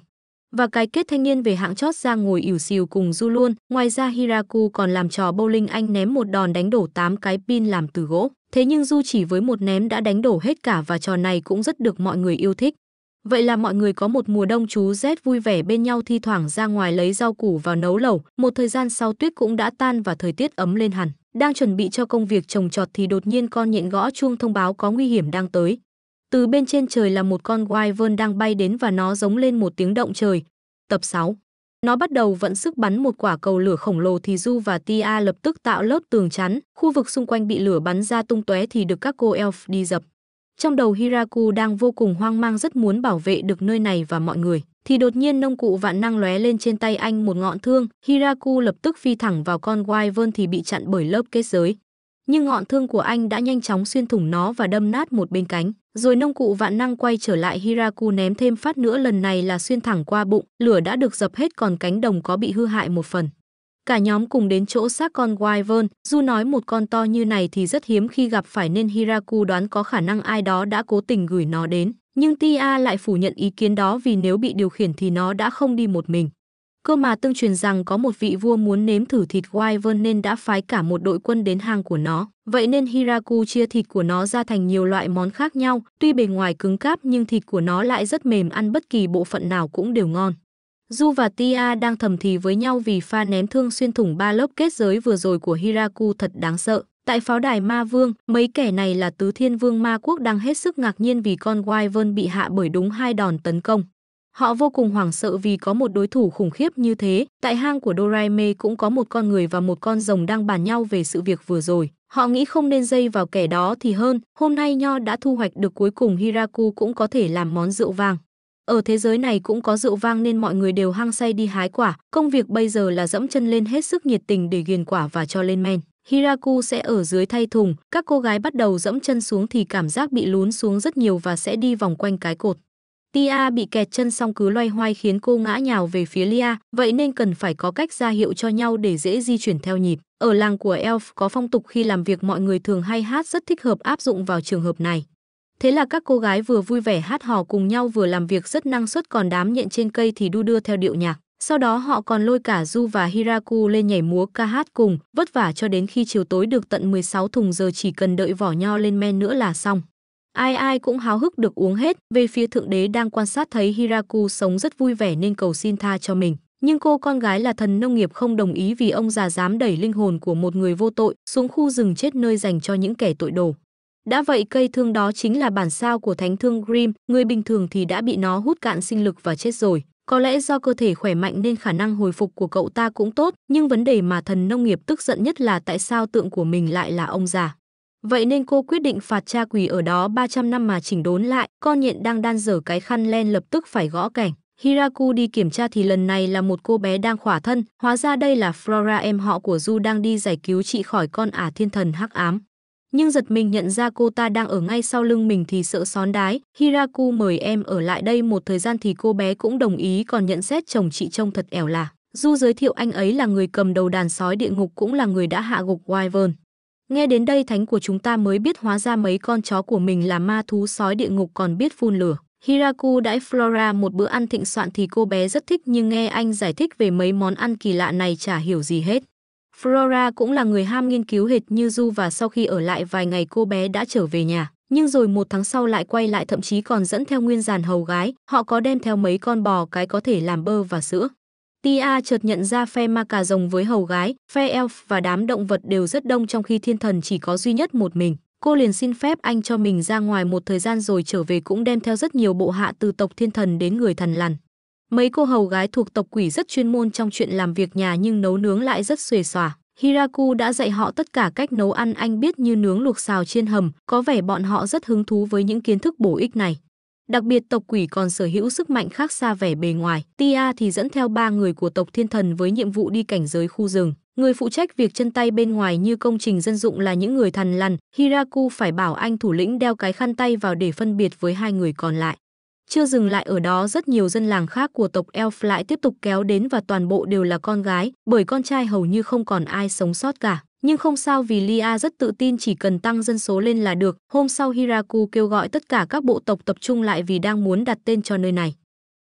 S1: và cái kết thanh niên về hạng chót ra ngồi ỉu xìu cùng Du luôn. Ngoài ra Hiraku còn làm trò bowling anh ném một đòn đánh đổ 8 cái pin làm từ gỗ. Thế nhưng Du chỉ với một ném đã đánh đổ hết cả và trò này cũng rất được mọi người yêu thích. Vậy là mọi người có một mùa đông chú rét vui vẻ bên nhau thi thoảng ra ngoài lấy rau củ vào nấu lẩu. Một thời gian sau tuyết cũng đã tan và thời tiết ấm lên hẳn. Đang chuẩn bị cho công việc trồng trọt thì đột nhiên con nhện gõ chuông thông báo có nguy hiểm đang tới. Từ bên trên trời là một con wyvern đang bay đến và nó giống lên một tiếng động trời. Tập 6 Nó bắt đầu vận sức bắn một quả cầu lửa khổng lồ thì Du và Tia lập tức tạo lớp tường chắn, khu vực xung quanh bị lửa bắn ra tung tóe thì được các cô elf đi dập. Trong đầu Hiraku đang vô cùng hoang mang rất muốn bảo vệ được nơi này và mọi người. Thì đột nhiên nông cụ vạn năng lóe lên trên tay anh một ngọn thương, Hiraku lập tức phi thẳng vào con Wyvern thì bị chặn bởi lớp kết giới nhưng ngọn thương của anh đã nhanh chóng xuyên thủng nó và đâm nát một bên cánh. Rồi nông cụ vạn năng quay trở lại Hiraku ném thêm phát nữa lần này là xuyên thẳng qua bụng, lửa đã được dập hết còn cánh đồng có bị hư hại một phần. Cả nhóm cùng đến chỗ xác con Wyvern, Dù nói một con to như này thì rất hiếm khi gặp phải nên Hiraku đoán có khả năng ai đó đã cố tình gửi nó đến. Nhưng Tia lại phủ nhận ý kiến đó vì nếu bị điều khiển thì nó đã không đi một mình. Cơ mà tương truyền rằng có một vị vua muốn nếm thử thịt wyvern nên đã phái cả một đội quân đến hang của nó. Vậy nên Hiraku chia thịt của nó ra thành nhiều loại món khác nhau. Tuy bề ngoài cứng cáp nhưng thịt của nó lại rất mềm ăn bất kỳ bộ phận nào cũng đều ngon. Du và Tia đang thầm thì với nhau vì pha ném thương xuyên thủng ba lớp kết giới vừa rồi của Hiraku thật đáng sợ. Tại pháo đài ma vương, mấy kẻ này là tứ thiên vương ma quốc đang hết sức ngạc nhiên vì con Wyvern bị hạ bởi đúng hai đòn tấn công. Họ vô cùng hoảng sợ vì có một đối thủ khủng khiếp như thế. Tại hang của Doraeme cũng có một con người và một con rồng đang bàn nhau về sự việc vừa rồi. Họ nghĩ không nên dây vào kẻ đó thì hơn. Hôm nay Nho đã thu hoạch được cuối cùng Hiraku cũng có thể làm món rượu vang. Ở thế giới này cũng có rượu vang nên mọi người đều hăng say đi hái quả. Công việc bây giờ là dẫm chân lên hết sức nhiệt tình để ghiền quả và cho lên men. Hiraku sẽ ở dưới thay thùng, các cô gái bắt đầu dẫm chân xuống thì cảm giác bị lún xuống rất nhiều và sẽ đi vòng quanh cái cột. Tia bị kẹt chân xong cứ loay hoay khiến cô ngã nhào về phía Lia, vậy nên cần phải có cách ra hiệu cho nhau để dễ di chuyển theo nhịp. Ở làng của Elf có phong tục khi làm việc mọi người thường hay hát rất thích hợp áp dụng vào trường hợp này. Thế là các cô gái vừa vui vẻ hát hò cùng nhau vừa làm việc rất năng suất còn đám nhện trên cây thì đu đưa theo điệu nhạc. Sau đó họ còn lôi cả Du và Hiraku lên nhảy múa ca hát cùng, vất vả cho đến khi chiều tối được tận 16 thùng giờ chỉ cần đợi vỏ nho lên men nữa là xong ai ai cũng háo hức được uống hết. Về phía thượng đế đang quan sát thấy Hiraku sống rất vui vẻ nên cầu xin tha cho mình. Nhưng cô con gái là thần nông nghiệp không đồng ý vì ông già dám đẩy linh hồn của một người vô tội xuống khu rừng chết nơi dành cho những kẻ tội đồ. Đã vậy cây thương đó chính là bản sao của thánh thương Grim, người bình thường thì đã bị nó hút cạn sinh lực và chết rồi. Có lẽ do cơ thể khỏe mạnh nên khả năng hồi phục của cậu ta cũng tốt, nhưng vấn đề mà thần nông nghiệp tức giận nhất là tại sao tượng của mình lại là ông già. Vậy nên cô quyết định phạt cha quỳ ở đó 300 năm mà chỉnh đốn lại. Con nhện đang đan dở cái khăn len lập tức phải gõ cảnh. Hiraku đi kiểm tra thì lần này là một cô bé đang khỏa thân. Hóa ra đây là Flora em họ của Du đang đi giải cứu chị khỏi con ả thiên thần hắc ám. Nhưng giật mình nhận ra cô ta đang ở ngay sau lưng mình thì sợ xón đái. Hiraku mời em ở lại đây một thời gian thì cô bé cũng đồng ý còn nhận xét chồng chị trông thật ẻo lả. Du giới thiệu anh ấy là người cầm đầu đàn sói địa ngục cũng là người đã hạ gục Wyvern. Nghe đến đây thánh của chúng ta mới biết hóa ra mấy con chó của mình là ma thú sói địa ngục còn biết phun lửa. Hiraku đãi Flora một bữa ăn thịnh soạn thì cô bé rất thích nhưng nghe anh giải thích về mấy món ăn kỳ lạ này chả hiểu gì hết. Flora cũng là người ham nghiên cứu hệt như Du và sau khi ở lại vài ngày cô bé đã trở về nhà. Nhưng rồi một tháng sau lại quay lại thậm chí còn dẫn theo nguyên giàn hầu gái, họ có đem theo mấy con bò cái có thể làm bơ và sữa. Tia chợt nhận ra phe ma cà rồng với hầu gái, phe elf và đám động vật đều rất đông trong khi thiên thần chỉ có duy nhất một mình. Cô liền xin phép anh cho mình ra ngoài một thời gian rồi trở về cũng đem theo rất nhiều bộ hạ từ tộc thiên thần đến người thần lằn. Mấy cô hầu gái thuộc tộc quỷ rất chuyên môn trong chuyện làm việc nhà nhưng nấu nướng lại rất xuề xòa. Hiraku đã dạy họ tất cả cách nấu ăn anh biết như nướng luộc xào chiên hầm, có vẻ bọn họ rất hứng thú với những kiến thức bổ ích này. Đặc biệt tộc quỷ còn sở hữu sức mạnh khác xa vẻ bề ngoài. Tia thì dẫn theo ba người của tộc thiên thần với nhiệm vụ đi cảnh giới khu rừng. Người phụ trách việc chân tay bên ngoài như công trình dân dụng là những người thằn lằn, Hiraku phải bảo anh thủ lĩnh đeo cái khăn tay vào để phân biệt với hai người còn lại. Chưa dừng lại ở đó rất nhiều dân làng khác của tộc Elf lại tiếp tục kéo đến và toàn bộ đều là con gái, bởi con trai hầu như không còn ai sống sót cả. Nhưng không sao vì Lia rất tự tin chỉ cần tăng dân số lên là được. Hôm sau Hiraku kêu gọi tất cả các bộ tộc tập trung lại vì đang muốn đặt tên cho nơi này.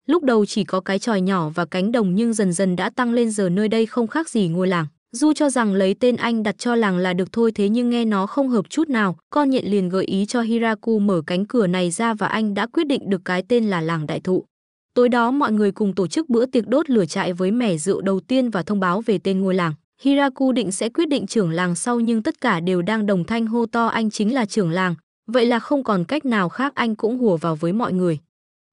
S1: Lúc đầu chỉ có cái tròi nhỏ và cánh đồng nhưng dần dần đã tăng lên giờ nơi đây không khác gì ngôi làng. Du cho rằng lấy tên anh đặt cho làng là được thôi thế nhưng nghe nó không hợp chút nào, con nhện liền gợi ý cho Hiraku mở cánh cửa này ra và anh đã quyết định được cái tên là làng đại thụ. Tối đó mọi người cùng tổ chức bữa tiệc đốt lửa trại với mẻ rượu đầu tiên và thông báo về tên ngôi làng. Hiraku định sẽ quyết định trưởng làng sau nhưng tất cả đều đang đồng thanh hô to anh chính là trưởng làng, vậy là không còn cách nào khác anh cũng hùa vào với mọi người.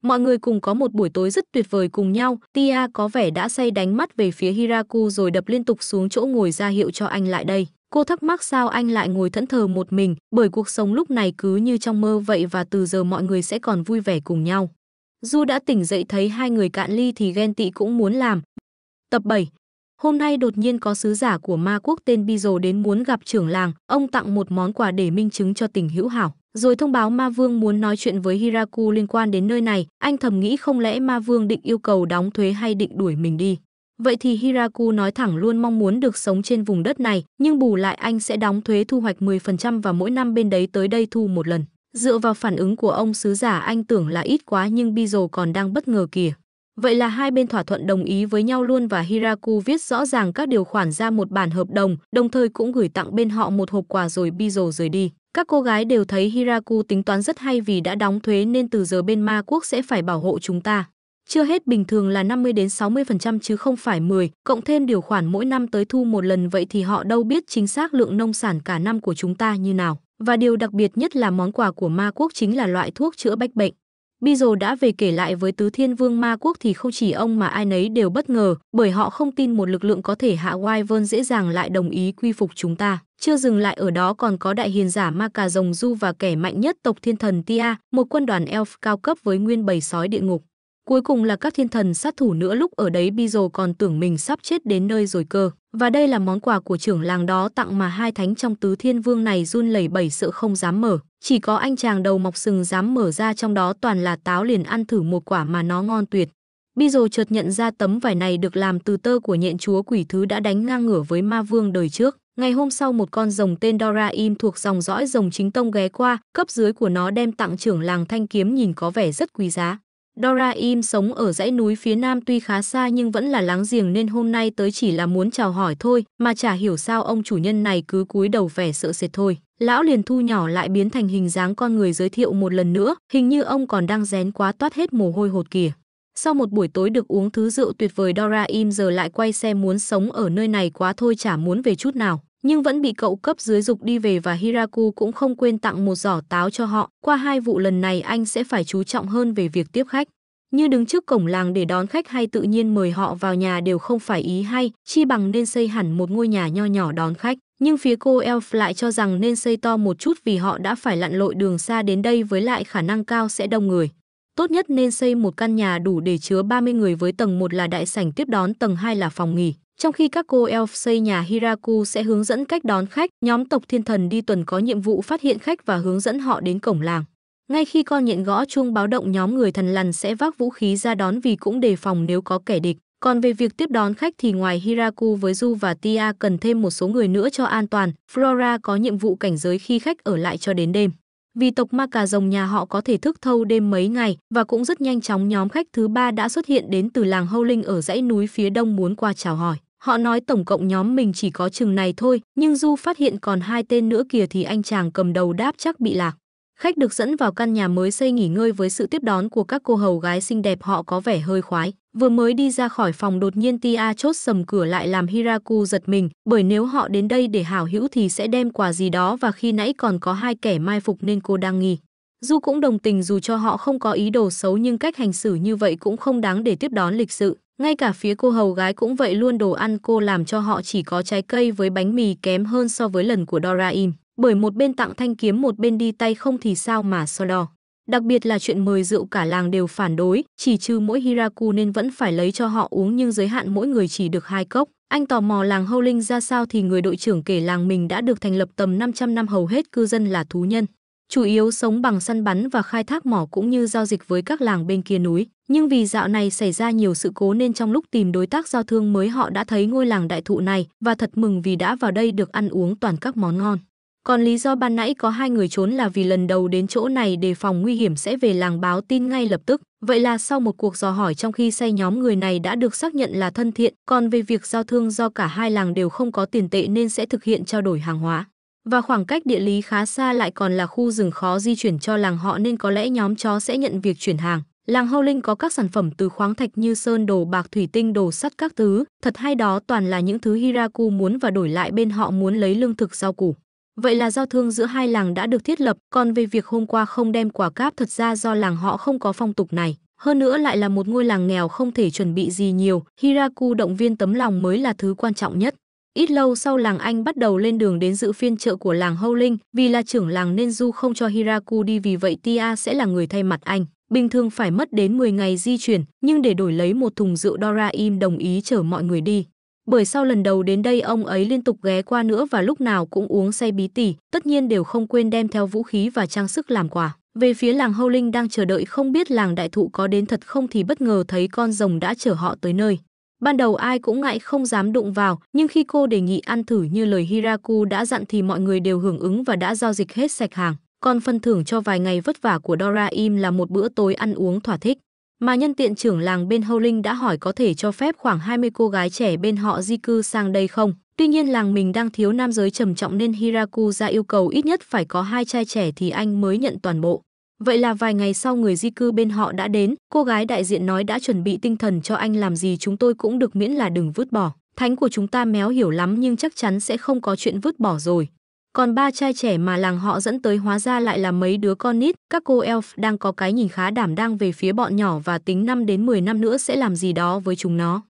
S1: Mọi người cùng có một buổi tối rất tuyệt vời cùng nhau, Tia có vẻ đã say đánh mắt về phía Hiraku rồi đập liên tục xuống chỗ ngồi ra hiệu cho anh lại đây. Cô thắc mắc sao anh lại ngồi thẫn thờ một mình, bởi cuộc sống lúc này cứ như trong mơ vậy và từ giờ mọi người sẽ còn vui vẻ cùng nhau. Du đã tỉnh dậy thấy hai người cạn ly thì ghen tị cũng muốn làm. Tập 7 Hôm nay đột nhiên có sứ giả của ma quốc tên Bizo đến muốn gặp trưởng làng, ông tặng một món quà để minh chứng cho tình hữu hảo. Rồi thông báo ma vương muốn nói chuyện với Hiraku liên quan đến nơi này, anh thầm nghĩ không lẽ ma vương định yêu cầu đóng thuế hay định đuổi mình đi. Vậy thì Hiraku nói thẳng luôn mong muốn được sống trên vùng đất này, nhưng bù lại anh sẽ đóng thuế thu hoạch 10% và mỗi năm bên đấy tới đây thu một lần. Dựa vào phản ứng của ông sứ giả anh tưởng là ít quá nhưng Bizo còn đang bất ngờ kìa. Vậy là hai bên thỏa thuận đồng ý với nhau luôn và Hiraku viết rõ ràng các điều khoản ra một bản hợp đồng, đồng thời cũng gửi tặng bên họ một hộp quà rồi bi rồ rời đi. Các cô gái đều thấy Hiraku tính toán rất hay vì đã đóng thuế nên từ giờ bên ma quốc sẽ phải bảo hộ chúng ta. Chưa hết bình thường là 50 đến 60% chứ không phải 10, cộng thêm điều khoản mỗi năm tới thu một lần vậy thì họ đâu biết chính xác lượng nông sản cả năm của chúng ta như nào. Và điều đặc biệt nhất là món quà của ma quốc chính là loại thuốc chữa bách bệnh. Bi đã về kể lại với tứ thiên vương ma quốc thì không chỉ ông mà ai nấy đều bất ngờ, bởi họ không tin một lực lượng có thể hạ Wyvern dễ dàng lại đồng ý quy phục chúng ta. Chưa dừng lại ở đó còn có đại hiền giả ma cà rồng du và kẻ mạnh nhất tộc thiên thần Tia, một quân đoàn elf cao cấp với nguyên bầy sói địa ngục. Cuối cùng là các thiên thần sát thủ nữa lúc ở đấy Bizo còn tưởng mình sắp chết đến nơi rồi cơ. Và đây là món quà của trưởng làng đó tặng mà hai thánh trong tứ thiên vương này run lẩy bẩy sợ không dám mở. Chỉ có anh chàng đầu mọc sừng dám mở ra trong đó toàn là táo liền ăn thử một quả mà nó ngon tuyệt. Bizo chợt nhận ra tấm vải này được làm từ tơ của nhện chúa quỷ thứ đã đánh ngang ngửa với ma vương đời trước. Ngày hôm sau một con rồng tên Doraim thuộc dòng dõi rồng chính tông ghé qua, cấp dưới của nó đem tặng trưởng làng thanh kiếm nhìn có vẻ rất quý giá. Dora Im sống ở dãy núi phía nam tuy khá xa nhưng vẫn là láng giềng nên hôm nay tới chỉ là muốn chào hỏi thôi, mà chả hiểu sao ông chủ nhân này cứ cúi đầu vẻ sợ sệt thôi. Lão liền thu nhỏ lại biến thành hình dáng con người giới thiệu một lần nữa, hình như ông còn đang rén quá toát hết mồ hôi hột kìa. Sau một buổi tối được uống thứ rượu tuyệt vời Dora Im giờ lại quay xe muốn sống ở nơi này quá thôi chả muốn về chút nào nhưng vẫn bị cậu cấp dưới dục đi về và Hiraku cũng không quên tặng một giỏ táo cho họ. Qua hai vụ lần này anh sẽ phải chú trọng hơn về việc tiếp khách. Như đứng trước cổng làng để đón khách hay tự nhiên mời họ vào nhà đều không phải ý hay, chi bằng nên xây hẳn một ngôi nhà nho nhỏ đón khách. Nhưng phía cô Elf lại cho rằng nên xây to một chút vì họ đã phải lặn lội đường xa đến đây với lại khả năng cao sẽ đông người. Tốt nhất nên xây một căn nhà đủ để chứa 30 người với tầng 1 là đại sảnh tiếp đón, tầng 2 là phòng nghỉ. Trong khi các cô elf xây nhà Hiraku sẽ hướng dẫn cách đón khách, nhóm tộc thiên thần đi tuần có nhiệm vụ phát hiện khách và hướng dẫn họ đến cổng làng. Ngay khi con nhện gõ chuông báo động nhóm người thần lằn sẽ vác vũ khí ra đón vì cũng đề phòng nếu có kẻ địch. Còn về việc tiếp đón khách thì ngoài Hiraku với Du và Tia cần thêm một số người nữa cho an toàn, Flora có nhiệm vụ cảnh giới khi khách ở lại cho đến đêm. Vì tộc ma cà rồng nhà họ có thể thức thâu đêm mấy ngày và cũng rất nhanh chóng nhóm khách thứ ba đã xuất hiện đến từ làng Howling ở dãy núi phía đông muốn qua chào hỏi. Họ nói tổng cộng nhóm mình chỉ có chừng này thôi, nhưng Du phát hiện còn hai tên nữa kìa thì anh chàng cầm đầu đáp chắc bị lạc. Khách được dẫn vào căn nhà mới xây nghỉ ngơi với sự tiếp đón của các cô hầu gái xinh đẹp họ có vẻ hơi khoái. Vừa mới đi ra khỏi phòng đột nhiên Tia chốt sầm cửa lại làm Hiraku giật mình, bởi nếu họ đến đây để hảo hữu thì sẽ đem quà gì đó và khi nãy còn có hai kẻ mai phục nên cô đang nghỉ Du cũng đồng tình dù cho họ không có ý đồ xấu nhưng cách hành xử như vậy cũng không đáng để tiếp đón lịch sự. Ngay cả phía cô hầu gái cũng vậy luôn đồ ăn cô làm cho họ chỉ có trái cây với bánh mì kém hơn so với lần của Doraim. Bởi một bên tặng thanh kiếm một bên đi tay không thì sao mà so đo. Đặc biệt là chuyện mời rượu cả làng đều phản đối, chỉ trừ mỗi Hiraku nên vẫn phải lấy cho họ uống nhưng giới hạn mỗi người chỉ được hai cốc. Anh tò mò làng Hâu Linh ra sao thì người đội trưởng kể làng mình đã được thành lập tầm 500 năm hầu hết cư dân là thú nhân chủ yếu sống bằng săn bắn và khai thác mỏ cũng như giao dịch với các làng bên kia núi. Nhưng vì dạo này xảy ra nhiều sự cố nên trong lúc tìm đối tác giao thương mới họ đã thấy ngôi làng đại thụ này và thật mừng vì đã vào đây được ăn uống toàn các món ngon. Còn lý do ban nãy có hai người trốn là vì lần đầu đến chỗ này đề phòng nguy hiểm sẽ về làng báo tin ngay lập tức. Vậy là sau một cuộc dò hỏi trong khi say nhóm người này đã được xác nhận là thân thiện, còn về việc giao thương do cả hai làng đều không có tiền tệ nên sẽ thực hiện trao đổi hàng hóa. Và khoảng cách địa lý khá xa lại còn là khu rừng khó di chuyển cho làng họ nên có lẽ nhóm chó sẽ nhận việc chuyển hàng. Làng Hâu Linh có các sản phẩm từ khoáng thạch như sơn đồ bạc thủy tinh đồ sắt các thứ, thật hay đó toàn là những thứ Hiraku muốn và đổi lại bên họ muốn lấy lương thực rau củ. Vậy là giao thương giữa hai làng đã được thiết lập, còn về việc hôm qua không đem quả cáp thật ra do làng họ không có phong tục này. Hơn nữa lại là một ngôi làng nghèo không thể chuẩn bị gì nhiều, Hiraku động viên tấm lòng mới là thứ quan trọng nhất. Ít lâu sau làng Anh bắt đầu lên đường đến dự phiên chợ của làng Hâu Linh, vì là trưởng làng nên Du không cho Hiraku đi vì vậy Tia sẽ là người thay mặt anh. Bình thường phải mất đến 10 ngày di chuyển, nhưng để đổi lấy một thùng rượu Dora đồng ý chở mọi người đi. Bởi sau lần đầu đến đây ông ấy liên tục ghé qua nữa và lúc nào cũng uống say bí tỉ, tất nhiên đều không quên đem theo vũ khí và trang sức làm quà. Về phía làng Hâu Linh đang chờ đợi không biết làng đại thụ có đến thật không thì bất ngờ thấy con rồng đã chở họ tới nơi. Ban đầu ai cũng ngại không dám đụng vào, nhưng khi cô đề nghị ăn thử như lời Hiraku đã dặn thì mọi người đều hưởng ứng và đã giao dịch hết sạch hàng. Còn phần thưởng cho vài ngày vất vả của Dora là một bữa tối ăn uống thỏa thích. Mà nhân tiện trưởng làng bên Howling đã hỏi có thể cho phép khoảng 20 cô gái trẻ bên họ di cư sang đây không. Tuy nhiên làng mình đang thiếu nam giới trầm trọng nên Hiraku ra yêu cầu ít nhất phải có hai trai trẻ thì anh mới nhận toàn bộ. Vậy là vài ngày sau người di cư bên họ đã đến, cô gái đại diện nói đã chuẩn bị tinh thần cho anh làm gì chúng tôi cũng được miễn là đừng vứt bỏ. Thánh của chúng ta méo hiểu lắm nhưng chắc chắn sẽ không có chuyện vứt bỏ rồi. Còn ba trai trẻ mà làng họ dẫn tới hóa ra lại là mấy đứa con nít, các cô elf đang có cái nhìn khá đảm đang về phía bọn nhỏ và tính 5 đến 10 năm nữa sẽ làm gì đó với chúng nó.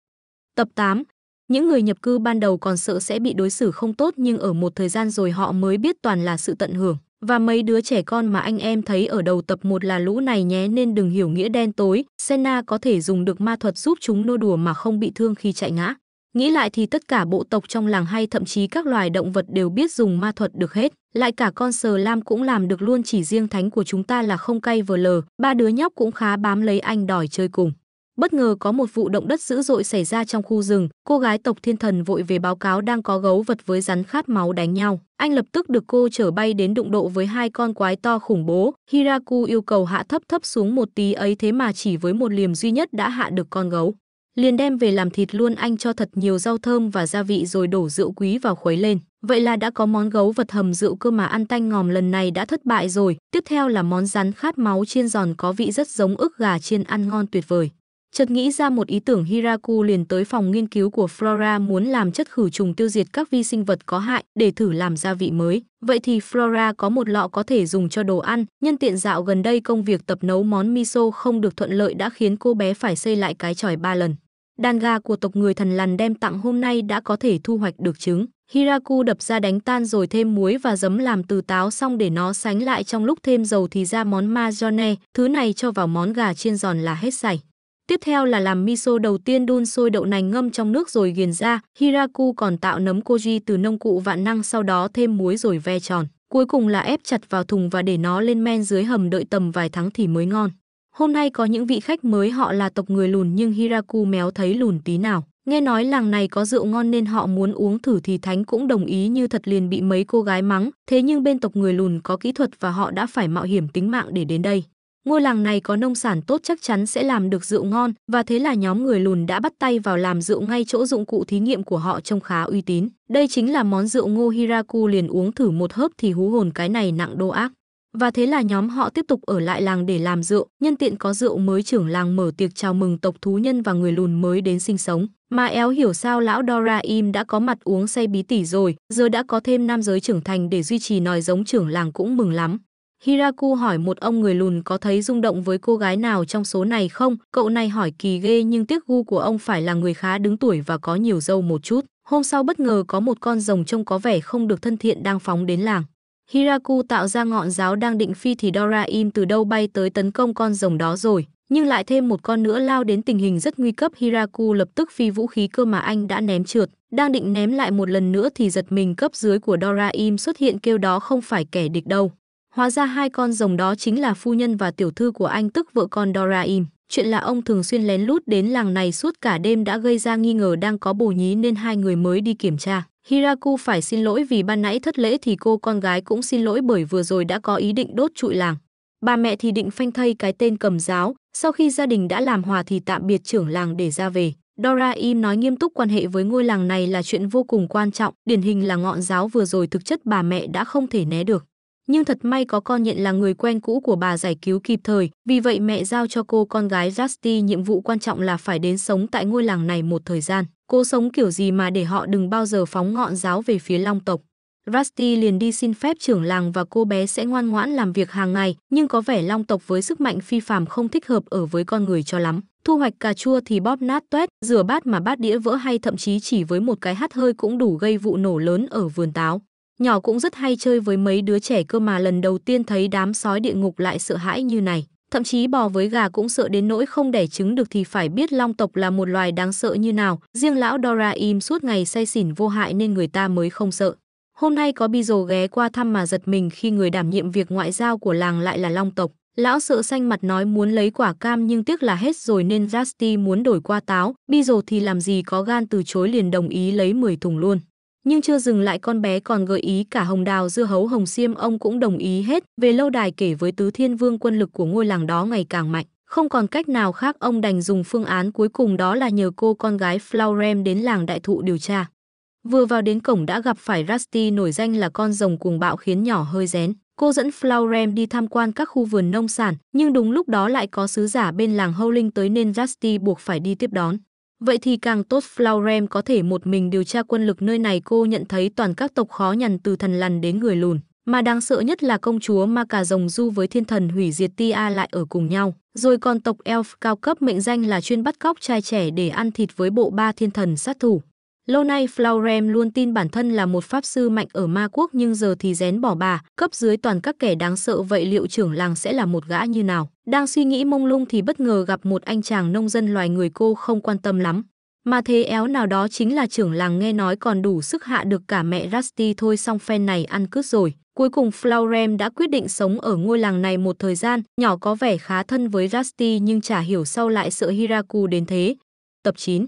S1: Tập 8 những người nhập cư ban đầu còn sợ sẽ bị đối xử không tốt nhưng ở một thời gian rồi họ mới biết toàn là sự tận hưởng. Và mấy đứa trẻ con mà anh em thấy ở đầu tập 1 là lũ này nhé nên đừng hiểu nghĩa đen tối. Senna có thể dùng được ma thuật giúp chúng nô đùa mà không bị thương khi chạy ngã. Nghĩ lại thì tất cả bộ tộc trong làng hay thậm chí các loài động vật đều biết dùng ma thuật được hết. Lại cả con sờ lam cũng làm được luôn chỉ riêng thánh của chúng ta là không cay vờ lờ. Ba đứa nhóc cũng khá bám lấy anh đòi chơi cùng bất ngờ có một vụ động đất dữ dội xảy ra trong khu rừng cô gái tộc thiên thần vội về báo cáo đang có gấu vật với rắn khát máu đánh nhau anh lập tức được cô chở bay đến đụng độ với hai con quái to khủng bố hiraku yêu cầu hạ thấp thấp xuống một tí ấy thế mà chỉ với một liềm duy nhất đã hạ được con gấu liền đem về làm thịt luôn anh cho thật nhiều rau thơm và gia vị rồi đổ rượu quý vào khuấy lên vậy là đã có món gấu vật hầm rượu cơ mà ăn tanh ngòm lần này đã thất bại rồi tiếp theo là món rắn khát máu chiên giòn có vị rất giống ức gà chiên ăn ngon tuyệt vời Chợt nghĩ ra một ý tưởng Hiraku liền tới phòng nghiên cứu của Flora muốn làm chất khử trùng tiêu diệt các vi sinh vật có hại để thử làm gia vị mới. Vậy thì Flora có một lọ có thể dùng cho đồ ăn, nhân tiện dạo gần đây công việc tập nấu món miso không được thuận lợi đã khiến cô bé phải xây lại cái chòi ba lần. Đàn gà của tộc người thần lằn đem tặng hôm nay đã có thể thu hoạch được trứng. Hiraku đập ra đánh tan rồi thêm muối và giấm làm từ táo xong để nó sánh lại trong lúc thêm dầu thì ra món mayonnaise, thứ này cho vào món gà chiên giòn là hết sảy. Tiếp theo là làm miso đầu tiên đun sôi đậu nành ngâm trong nước rồi ghiền ra. Hiraku còn tạo nấm koji từ nông cụ vạn năng sau đó thêm muối rồi ve tròn. Cuối cùng là ép chặt vào thùng và để nó lên men dưới hầm đợi tầm vài tháng thì mới ngon. Hôm nay có những vị khách mới họ là tộc người lùn nhưng Hiraku méo thấy lùn tí nào. Nghe nói làng này có rượu ngon nên họ muốn uống thử thì Thánh cũng đồng ý như thật liền bị mấy cô gái mắng. Thế nhưng bên tộc người lùn có kỹ thuật và họ đã phải mạo hiểm tính mạng để đến đây ngôi làng này có nông sản tốt chắc chắn sẽ làm được rượu ngon và thế là nhóm người lùn đã bắt tay vào làm rượu ngay chỗ dụng cụ thí nghiệm của họ trông khá uy tín. Đây chính là món rượu ngô Hiraku liền uống thử một hớp thì hú hồn cái này nặng đô ác. Và thế là nhóm họ tiếp tục ở lại làng để làm rượu, nhân tiện có rượu mới trưởng làng mở tiệc chào mừng tộc thú nhân và người lùn mới đến sinh sống. Mà éo hiểu sao lão Dora im đã có mặt uống say bí tỉ rồi, giờ đã có thêm nam giới trưởng thành để duy trì nòi giống trưởng làng cũng mừng lắm. Hiraku hỏi một ông người lùn có thấy rung động với cô gái nào trong số này không? Cậu này hỏi kỳ ghê nhưng tiếc gu của ông phải là người khá đứng tuổi và có nhiều dâu một chút. Hôm sau bất ngờ có một con rồng trông có vẻ không được thân thiện đang phóng đến làng. Hiraku tạo ra ngọn giáo đang định phi thì Doraim từ đâu bay tới tấn công con rồng đó rồi. Nhưng lại thêm một con nữa lao đến tình hình rất nguy cấp Hiraku lập tức phi vũ khí cơ mà anh đã ném trượt. Đang định ném lại một lần nữa thì giật mình cấp dưới của Doraim xuất hiện kêu đó không phải kẻ địch đâu. Hóa ra hai con rồng đó chính là phu nhân và tiểu thư của anh tức vợ con Doraim. Chuyện là ông thường xuyên lén lút đến làng này suốt cả đêm đã gây ra nghi ngờ đang có bồ nhí nên hai người mới đi kiểm tra. Hiraku phải xin lỗi vì ban nãy thất lễ thì cô con gái cũng xin lỗi bởi vừa rồi đã có ý định đốt trụi làng. Bà mẹ thì định phanh thay cái tên cầm giáo, sau khi gia đình đã làm hòa thì tạm biệt trưởng làng để ra về. Dora nói nghiêm túc quan hệ với ngôi làng này là chuyện vô cùng quan trọng, điển hình là ngọn giáo vừa rồi thực chất bà mẹ đã không thể né được nhưng thật may có con nhện là người quen cũ của bà giải cứu kịp thời, vì vậy mẹ giao cho cô con gái Justy nhiệm vụ quan trọng là phải đến sống tại ngôi làng này một thời gian. Cô sống kiểu gì mà để họ đừng bao giờ phóng ngọn giáo về phía long tộc. Rusty liền đi xin phép trưởng làng và cô bé sẽ ngoan ngoãn làm việc hàng ngày, nhưng có vẻ long tộc với sức mạnh phi phàm không thích hợp ở với con người cho lắm. Thu hoạch cà chua thì bóp nát tuét, rửa bát mà bát đĩa vỡ hay thậm chí chỉ với một cái hắt hơi cũng đủ gây vụ nổ lớn ở vườn táo. Nhỏ cũng rất hay chơi với mấy đứa trẻ cơ mà lần đầu tiên thấy đám sói địa ngục lại sợ hãi như này. Thậm chí bò với gà cũng sợ đến nỗi không đẻ trứng được thì phải biết long tộc là một loài đáng sợ như nào. Riêng lão Dora im suốt ngày say xỉn vô hại nên người ta mới không sợ. Hôm nay có Bizzle ghé qua thăm mà giật mình khi người đảm nhiệm việc ngoại giao của làng lại là long tộc. Lão sợ xanh mặt nói muốn lấy quả cam nhưng tiếc là hết rồi nên Rusty muốn đổi qua táo. Bizzle thì làm gì có gan từ chối liền đồng ý lấy 10 thùng luôn. Nhưng chưa dừng lại con bé còn gợi ý cả hồng đào dưa hấu hồng xiêm ông cũng đồng ý hết. Về lâu đài kể với tứ thiên vương quân lực của ngôi làng đó ngày càng mạnh. Không còn cách nào khác ông đành dùng phương án cuối cùng đó là nhờ cô con gái Flaurem đến làng đại thụ điều tra. Vừa vào đến cổng đã gặp phải Rusty nổi danh là con rồng cuồng bạo khiến nhỏ hơi rén. Cô dẫn Flaurem đi tham quan các khu vườn nông sản, nhưng đúng lúc đó lại có sứ giả bên làng Howling tới nên Rusty buộc phải đi tiếp đón. Vậy thì càng tốt Flaurem có thể một mình điều tra quân lực nơi này cô nhận thấy toàn các tộc khó nhằn từ thần lằn đến người lùn. Mà đáng sợ nhất là công chúa ma cà rồng du với thiên thần hủy diệt Tia lại ở cùng nhau. Rồi còn tộc Elf cao cấp mệnh danh là chuyên bắt cóc trai trẻ để ăn thịt với bộ ba thiên thần sát thủ. Lâu nay Flaurem luôn tin bản thân là một pháp sư mạnh ở ma quốc nhưng giờ thì rén bỏ bà, cấp dưới toàn các kẻ đáng sợ vậy liệu trưởng làng sẽ là một gã như nào? Đang suy nghĩ mông lung thì bất ngờ gặp một anh chàng nông dân loài người cô không quan tâm lắm. Mà thế éo nào đó chính là trưởng làng nghe nói còn đủ sức hạ được cả mẹ Rusty thôi xong phen này ăn cướp rồi. Cuối cùng Flaurem đã quyết định sống ở ngôi làng này một thời gian, nhỏ có vẻ khá thân với Rusty nhưng chả hiểu sau lại sợ Hiraku đến thế. Tập 9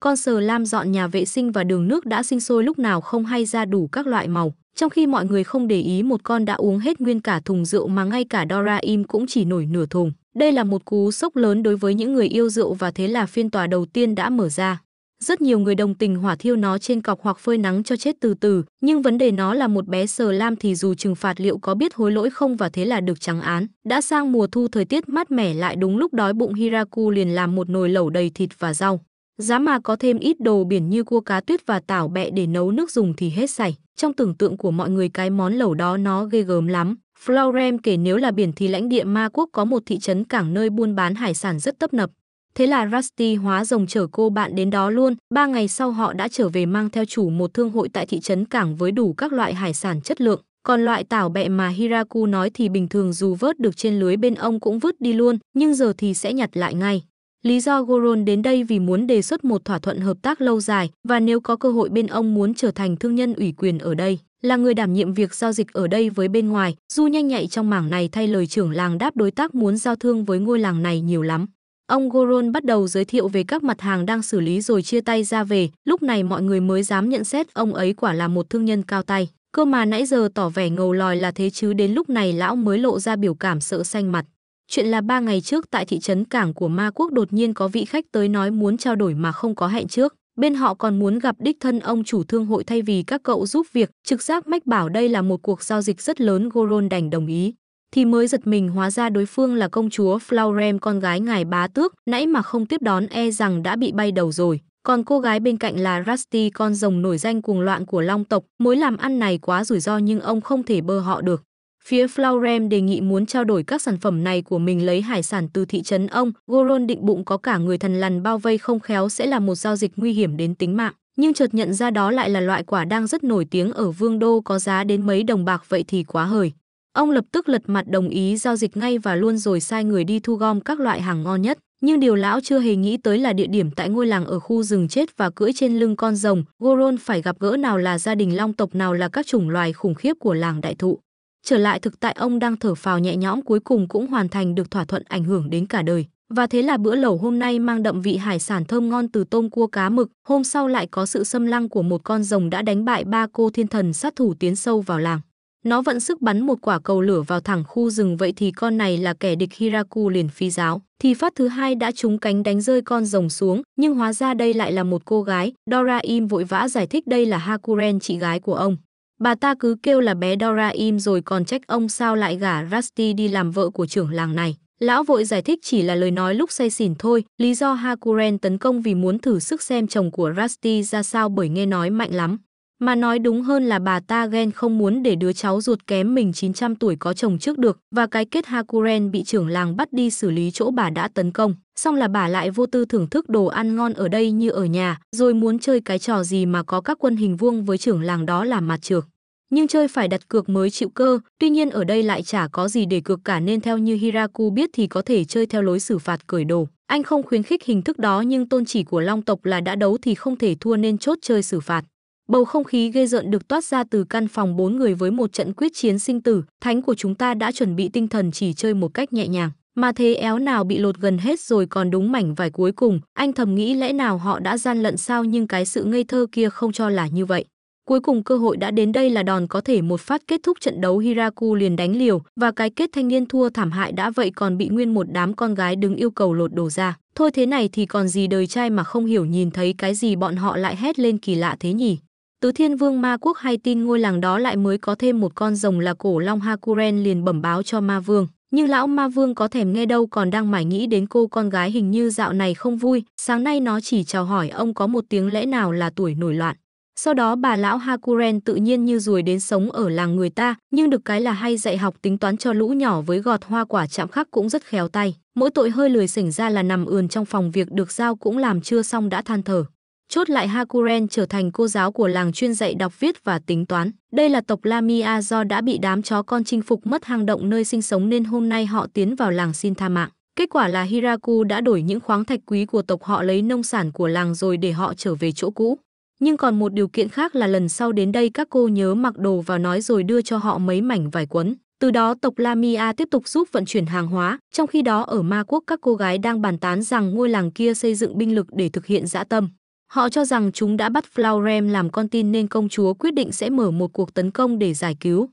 S1: con sờ lam dọn nhà vệ sinh và đường nước đã sinh sôi lúc nào không hay ra đủ các loại màu, trong khi mọi người không để ý một con đã uống hết nguyên cả thùng rượu mà ngay cả Doraim cũng chỉ nổi nửa thùng. Đây là một cú sốc lớn đối với những người yêu rượu và thế là phiên tòa đầu tiên đã mở ra. Rất nhiều người đồng tình hỏa thiêu nó trên cọc hoặc phơi nắng cho chết từ từ, nhưng vấn đề nó là một bé sờ lam thì dù trừng phạt liệu có biết hối lỗi không và thế là được trắng án. Đã sang mùa thu thời tiết mát mẻ lại đúng lúc đói bụng Hiraku liền làm một nồi lẩu đầy thịt và rau. Giá mà có thêm ít đồ biển như cua cá tuyết và tảo bẹ để nấu nước dùng thì hết sảy. Trong tưởng tượng của mọi người cái món lẩu đó nó ghê gớm lắm. Florem kể nếu là biển thì lãnh địa ma quốc có một thị trấn cảng nơi buôn bán hải sản rất tấp nập. Thế là Rusty hóa rồng chở cô bạn đến đó luôn. Ba ngày sau họ đã trở về mang theo chủ một thương hội tại thị trấn cảng với đủ các loại hải sản chất lượng. Còn loại tảo bẹ mà Hiraku nói thì bình thường dù vớt được trên lưới bên ông cũng vứt đi luôn, nhưng giờ thì sẽ nhặt lại ngay. Lý do Goron đến đây vì muốn đề xuất một thỏa thuận hợp tác lâu dài và nếu có cơ hội bên ông muốn trở thành thương nhân ủy quyền ở đây, là người đảm nhiệm việc giao dịch ở đây với bên ngoài, Du nhanh nhạy trong mảng này thay lời trưởng làng đáp đối tác muốn giao thương với ngôi làng này nhiều lắm. Ông Goron bắt đầu giới thiệu về các mặt hàng đang xử lý rồi chia tay ra về, lúc này mọi người mới dám nhận xét ông ấy quả là một thương nhân cao tay. Cơ mà nãy giờ tỏ vẻ ngầu lòi là thế chứ đến lúc này lão mới lộ ra biểu cảm sợ xanh mặt. Chuyện là ba ngày trước tại thị trấn cảng của Ma Quốc đột nhiên có vị khách tới nói muốn trao đổi mà không có hẹn trước. Bên họ còn muốn gặp đích thân ông chủ thương hội thay vì các cậu giúp việc. Trực giác mách bảo đây là một cuộc giao dịch rất lớn Goron đành đồng ý. Thì mới giật mình hóa ra đối phương là công chúa Flaurem con gái ngài bá tước. Nãy mà không tiếp đón e rằng đã bị bay đầu rồi. Còn cô gái bên cạnh là Rusty con rồng nổi danh cuồng loạn của long tộc. Mối làm ăn này quá rủi ro nhưng ông không thể bơ họ được. Phía Florem đề nghị muốn trao đổi các sản phẩm này của mình lấy hải sản từ thị trấn ông. Goron định bụng có cả người thần lằn bao vây không khéo sẽ là một giao dịch nguy hiểm đến tính mạng. Nhưng chợt nhận ra đó lại là loại quả đang rất nổi tiếng ở Vương Đô có giá đến mấy đồng bạc vậy thì quá hời. Ông lập tức lật mặt đồng ý giao dịch ngay và luôn rồi sai người đi thu gom các loại hàng ngon nhất. Nhưng điều lão chưa hề nghĩ tới là địa điểm tại ngôi làng ở khu rừng chết và cưỡi trên lưng con rồng, Goron phải gặp gỡ nào là gia đình long tộc nào là các chủng loài khủng khiếp của làng đại thụ trở lại thực tại ông đang thở phào nhẹ nhõm cuối cùng cũng hoàn thành được thỏa thuận ảnh hưởng đến cả đời. Và thế là bữa lẩu hôm nay mang đậm vị hải sản thơm ngon từ tôm cua cá mực, hôm sau lại có sự xâm lăng của một con rồng đã đánh bại ba cô thiên thần sát thủ tiến sâu vào làng. Nó vận sức bắn một quả cầu lửa vào thẳng khu rừng vậy thì con này là kẻ địch Hiraku liền phi giáo. Thì phát thứ hai đã trúng cánh đánh rơi con rồng xuống, nhưng hóa ra đây lại là một cô gái. Dora Im vội vã giải thích đây là Hakuren chị gái của ông. Bà ta cứ kêu là bé Dora im rồi còn trách ông sao lại gả Rusty đi làm vợ của trưởng làng này. Lão vội giải thích chỉ là lời nói lúc say xỉn thôi, lý do Hakuren tấn công vì muốn thử sức xem chồng của Rusty ra sao bởi nghe nói mạnh lắm. Mà nói đúng hơn là bà ta ghen không muốn để đứa cháu ruột kém mình 900 tuổi có chồng trước được và cái kết Hakuren bị trưởng làng bắt đi xử lý chỗ bà đã tấn công. Xong là bà lại vô tư thưởng thức đồ ăn ngon ở đây như ở nhà, rồi muốn chơi cái trò gì mà có các quân hình vuông với trưởng làng đó là mặt trược nhưng chơi phải đặt cược mới chịu cơ, tuy nhiên ở đây lại chả có gì để cược cả nên theo như Hiraku biết thì có thể chơi theo lối xử phạt cởi đồ. Anh không khuyến khích hình thức đó nhưng tôn chỉ của Long tộc là đã đấu thì không thể thua nên chốt chơi xử phạt. Bầu không khí ghê rợn được toát ra từ căn phòng bốn người với một trận quyết chiến sinh tử, thánh của chúng ta đã chuẩn bị tinh thần chỉ chơi một cách nhẹ nhàng. Mà thế éo nào bị lột gần hết rồi còn đúng mảnh vải cuối cùng, anh thầm nghĩ lẽ nào họ đã gian lận sao nhưng cái sự ngây thơ kia không cho là như vậy. Cuối cùng cơ hội đã đến đây là đòn có thể một phát kết thúc trận đấu Hiraku liền đánh liều và cái kết thanh niên thua thảm hại đã vậy còn bị nguyên một đám con gái đứng yêu cầu lột đồ ra. Thôi thế này thì còn gì đời trai mà không hiểu nhìn thấy cái gì bọn họ lại hét lên kỳ lạ thế nhỉ. Tứ Thiên Vương Ma Quốc hay tin ngôi làng đó lại mới có thêm một con rồng là cổ long Hakuren liền bẩm báo cho Ma Vương. Nhưng lão Ma Vương có thèm nghe đâu còn đang mải nghĩ đến cô con gái hình như dạo này không vui. Sáng nay nó chỉ chào hỏi ông có một tiếng lẽ nào là tuổi nổi loạn. Sau đó bà lão Hakuren tự nhiên như ruồi đến sống ở làng người ta, nhưng được cái là hay dạy học tính toán cho lũ nhỏ với gọt hoa quả chạm khắc cũng rất khéo tay. Mỗi tội hơi lười sảnh ra là nằm ườn trong phòng việc được giao cũng làm chưa xong đã than thở. Chốt lại Hakuren trở thành cô giáo của làng chuyên dạy đọc viết và tính toán. Đây là tộc Lamia do đã bị đám chó con chinh phục mất hang động nơi sinh sống nên hôm nay họ tiến vào làng xin tha mạng. Kết quả là Hiraku đã đổi những khoáng thạch quý của tộc họ lấy nông sản của làng rồi để họ trở về chỗ cũ nhưng còn một điều kiện khác là lần sau đến đây các cô nhớ mặc đồ vào nói rồi đưa cho họ mấy mảnh vải quấn. Từ đó tộc Lamia tiếp tục giúp vận chuyển hàng hóa, trong khi đó ở Ma Quốc các cô gái đang bàn tán rằng ngôi làng kia xây dựng binh lực để thực hiện dã tâm. Họ cho rằng chúng đã bắt Flaurem làm con tin nên công chúa quyết định sẽ mở một cuộc tấn công để giải cứu.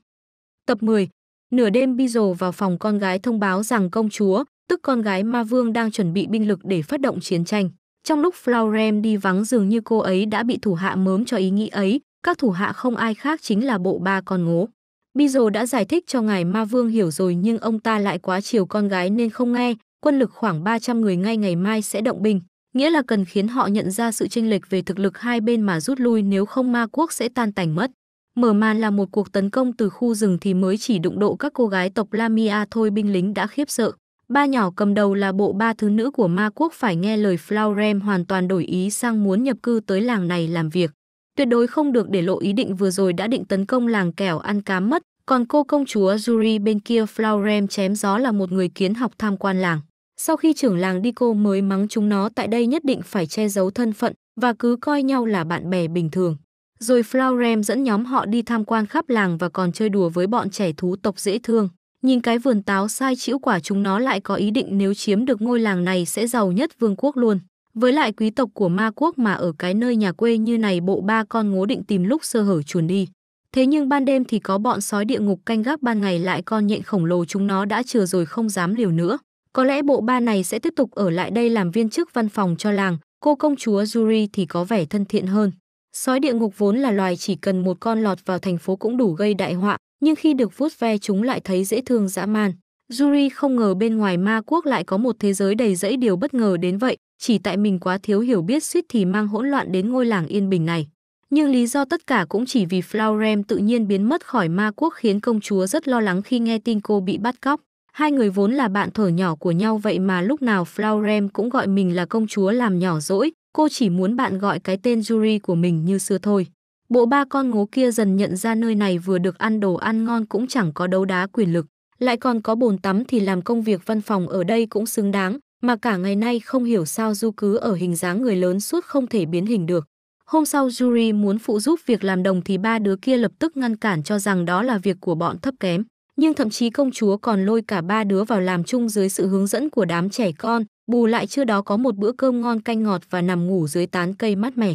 S1: Tập 10 Nửa đêm Bizzle vào phòng con gái thông báo rằng công chúa, tức con gái ma vương đang chuẩn bị binh lực để phát động chiến tranh. Trong lúc Florem đi vắng dường như cô ấy đã bị thủ hạ mớm cho ý nghĩ ấy, các thủ hạ không ai khác chính là bộ ba con ngố. Bizo đã giải thích cho ngài ma vương hiểu rồi nhưng ông ta lại quá chiều con gái nên không nghe, quân lực khoảng 300 người ngay ngày mai sẽ động binh, nghĩa là cần khiến họ nhận ra sự chênh lệch về thực lực hai bên mà rút lui nếu không ma quốc sẽ tan tành mất. Mở màn là một cuộc tấn công từ khu rừng thì mới chỉ đụng độ các cô gái tộc Lamia thôi binh lính đã khiếp sợ. Ba nhỏ cầm đầu là bộ ba thứ nữ của ma quốc phải nghe lời Flaurem hoàn toàn đổi ý sang muốn nhập cư tới làng này làm việc. Tuyệt đối không được để lộ ý định vừa rồi đã định tấn công làng kẻo ăn cám mất, còn cô công chúa Yuri bên kia Flaurem chém gió là một người kiến học tham quan làng. Sau khi trưởng làng đi cô mới mắng chúng nó tại đây nhất định phải che giấu thân phận và cứ coi nhau là bạn bè bình thường. Rồi Flaurem dẫn nhóm họ đi tham quan khắp làng và còn chơi đùa với bọn trẻ thú tộc dễ thương nhìn cái vườn táo sai chữ quả chúng nó lại có ý định nếu chiếm được ngôi làng này sẽ giàu nhất vương quốc luôn. Với lại quý tộc của ma quốc mà ở cái nơi nhà quê như này bộ ba con ngố định tìm lúc sơ hở chuồn đi. Thế nhưng ban đêm thì có bọn sói địa ngục canh gác ban ngày lại con nhện khổng lồ chúng nó đã chừa rồi không dám liều nữa. Có lẽ bộ ba này sẽ tiếp tục ở lại đây làm viên chức văn phòng cho làng, cô công chúa Yuri thì có vẻ thân thiện hơn. Sói địa ngục vốn là loài chỉ cần một con lọt vào thành phố cũng đủ gây đại họa, nhưng khi được vuốt ve chúng lại thấy dễ thương dã man. Yuri không ngờ bên ngoài ma quốc lại có một thế giới đầy rẫy điều bất ngờ đến vậy, chỉ tại mình quá thiếu hiểu biết suýt thì mang hỗn loạn đến ngôi làng yên bình này. Nhưng lý do tất cả cũng chỉ vì Flaurem tự nhiên biến mất khỏi ma quốc khiến công chúa rất lo lắng khi nghe tin cô bị bắt cóc. Hai người vốn là bạn thở nhỏ của nhau vậy mà lúc nào Flaurem cũng gọi mình là công chúa làm nhỏ dỗi, cô chỉ muốn bạn gọi cái tên Yuri của mình như xưa thôi. Bộ ba con ngố kia dần nhận ra nơi này vừa được ăn đồ ăn ngon cũng chẳng có đấu đá quyền lực, lại còn có bồn tắm thì làm công việc văn phòng ở đây cũng xứng đáng, mà cả ngày nay không hiểu sao Du cứ ở hình dáng người lớn suốt không thể biến hình được. Hôm sau Yuri muốn phụ giúp việc làm đồng thì ba đứa kia lập tức ngăn cản cho rằng đó là việc của bọn thấp kém. Nhưng thậm chí công chúa còn lôi cả ba đứa vào làm chung dưới sự hướng dẫn của đám trẻ con, bù lại chưa đó có một bữa cơm ngon canh ngọt và nằm ngủ dưới tán cây mát mẻ.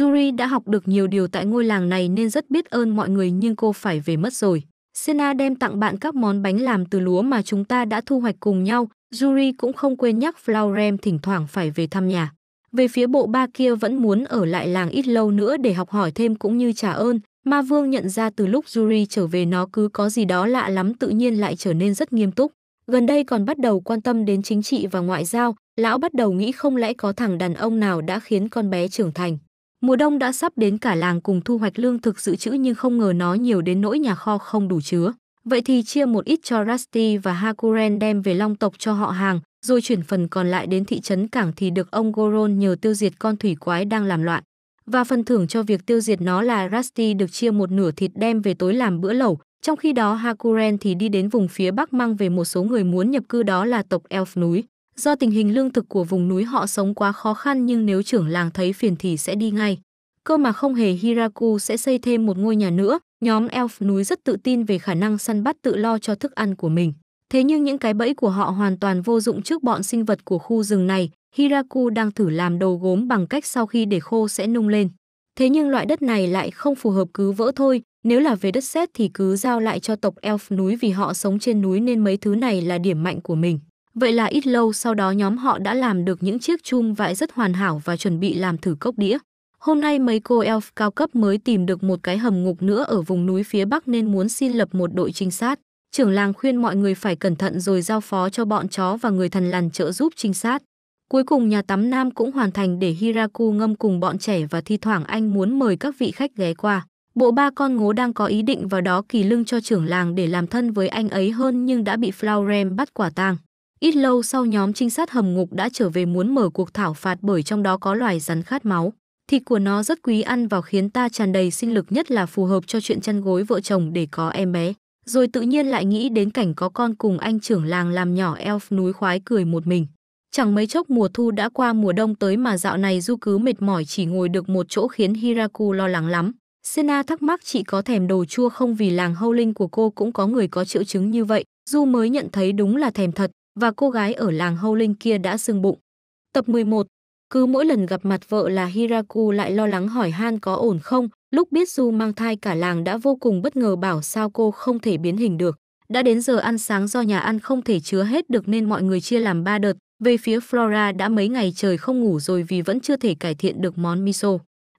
S1: Yuri đã học được nhiều điều tại ngôi làng này nên rất biết ơn mọi người nhưng cô phải về mất rồi. Sena đem tặng bạn các món bánh làm từ lúa mà chúng ta đã thu hoạch cùng nhau. Yuri cũng không quên nhắc Flaurem thỉnh thoảng phải về thăm nhà. Về phía bộ ba kia vẫn muốn ở lại làng ít lâu nữa để học hỏi thêm cũng như trả ơn. Ma Vương nhận ra từ lúc Yuri trở về nó cứ có gì đó lạ lắm tự nhiên lại trở nên rất nghiêm túc. Gần đây còn bắt đầu quan tâm đến chính trị và ngoại giao, lão bắt đầu nghĩ không lẽ có thằng đàn ông nào đã khiến con bé trưởng thành. Mùa đông đã sắp đến cả làng cùng thu hoạch lương thực dự trữ nhưng không ngờ nó nhiều đến nỗi nhà kho không đủ chứa. Vậy thì chia một ít cho Rusty và Hakuren đem về long tộc cho họ hàng, rồi chuyển phần còn lại đến thị trấn cảng thì được ông Goron nhờ tiêu diệt con thủy quái đang làm loạn. Và phần thưởng cho việc tiêu diệt nó là Rusty được chia một nửa thịt đem về tối làm bữa lẩu, trong khi đó Hakuren thì đi đến vùng phía Bắc mang về một số người muốn nhập cư đó là tộc Elf núi. Do tình hình lương thực của vùng núi họ sống quá khó khăn nhưng nếu trưởng làng thấy phiền thì sẽ đi ngay. Cơ mà không hề Hiraku sẽ xây thêm một ngôi nhà nữa, nhóm elf núi rất tự tin về khả năng săn bắt tự lo cho thức ăn của mình. Thế nhưng những cái bẫy của họ hoàn toàn vô dụng trước bọn sinh vật của khu rừng này, Hiraku đang thử làm đầu gốm bằng cách sau khi để khô sẽ nung lên. Thế nhưng loại đất này lại không phù hợp cứ vỡ thôi, nếu là về đất sét thì cứ giao lại cho tộc elf núi vì họ sống trên núi nên mấy thứ này là điểm mạnh của mình. Vậy là ít lâu sau đó nhóm họ đã làm được những chiếc chum vải rất hoàn hảo và chuẩn bị làm thử cốc đĩa. Hôm nay mấy cô elf cao cấp mới tìm được một cái hầm ngục nữa ở vùng núi phía Bắc nên muốn xin lập một đội trinh sát. Trưởng làng khuyên mọi người phải cẩn thận rồi giao phó cho bọn chó và người thần lằn trợ giúp trinh sát. Cuối cùng nhà tắm nam cũng hoàn thành để Hiraku ngâm cùng bọn trẻ và thi thoảng anh muốn mời các vị khách ghé qua. Bộ ba con ngố đang có ý định vào đó kỳ lưng cho trưởng làng để làm thân với anh ấy hơn nhưng đã bị Flaurem bắt quả tang. Ít lâu sau nhóm trinh sát hầm ngục đã trở về muốn mở cuộc thảo phạt bởi trong đó có loài rắn khát máu. Thịt của nó rất quý ăn vào khiến ta tràn đầy sinh lực nhất là phù hợp cho chuyện chăn gối vợ chồng để có em bé. Rồi tự nhiên lại nghĩ đến cảnh có con cùng anh trưởng làng làm nhỏ elf núi khoái cười một mình. Chẳng mấy chốc mùa thu đã qua mùa đông tới mà dạo này du cứ mệt mỏi chỉ ngồi được một chỗ khiến Hiraku lo lắng lắm. Sena thắc mắc chị có thèm đồ chua không vì làng hâu linh của cô cũng có người có triệu chứng như vậy. Du mới nhận thấy đúng là thèm thật, và cô gái ở làng Hâu Linh kia đã sưng bụng. Tập 11 Cứ mỗi lần gặp mặt vợ là Hiraku lại lo lắng hỏi Han có ổn không, lúc biết Du mang thai cả làng đã vô cùng bất ngờ bảo sao cô không thể biến hình được. Đã đến giờ ăn sáng do nhà ăn không thể chứa hết được nên mọi người chia làm ba đợt. Về phía Flora đã mấy ngày trời không ngủ rồi vì vẫn chưa thể cải thiện được món miso.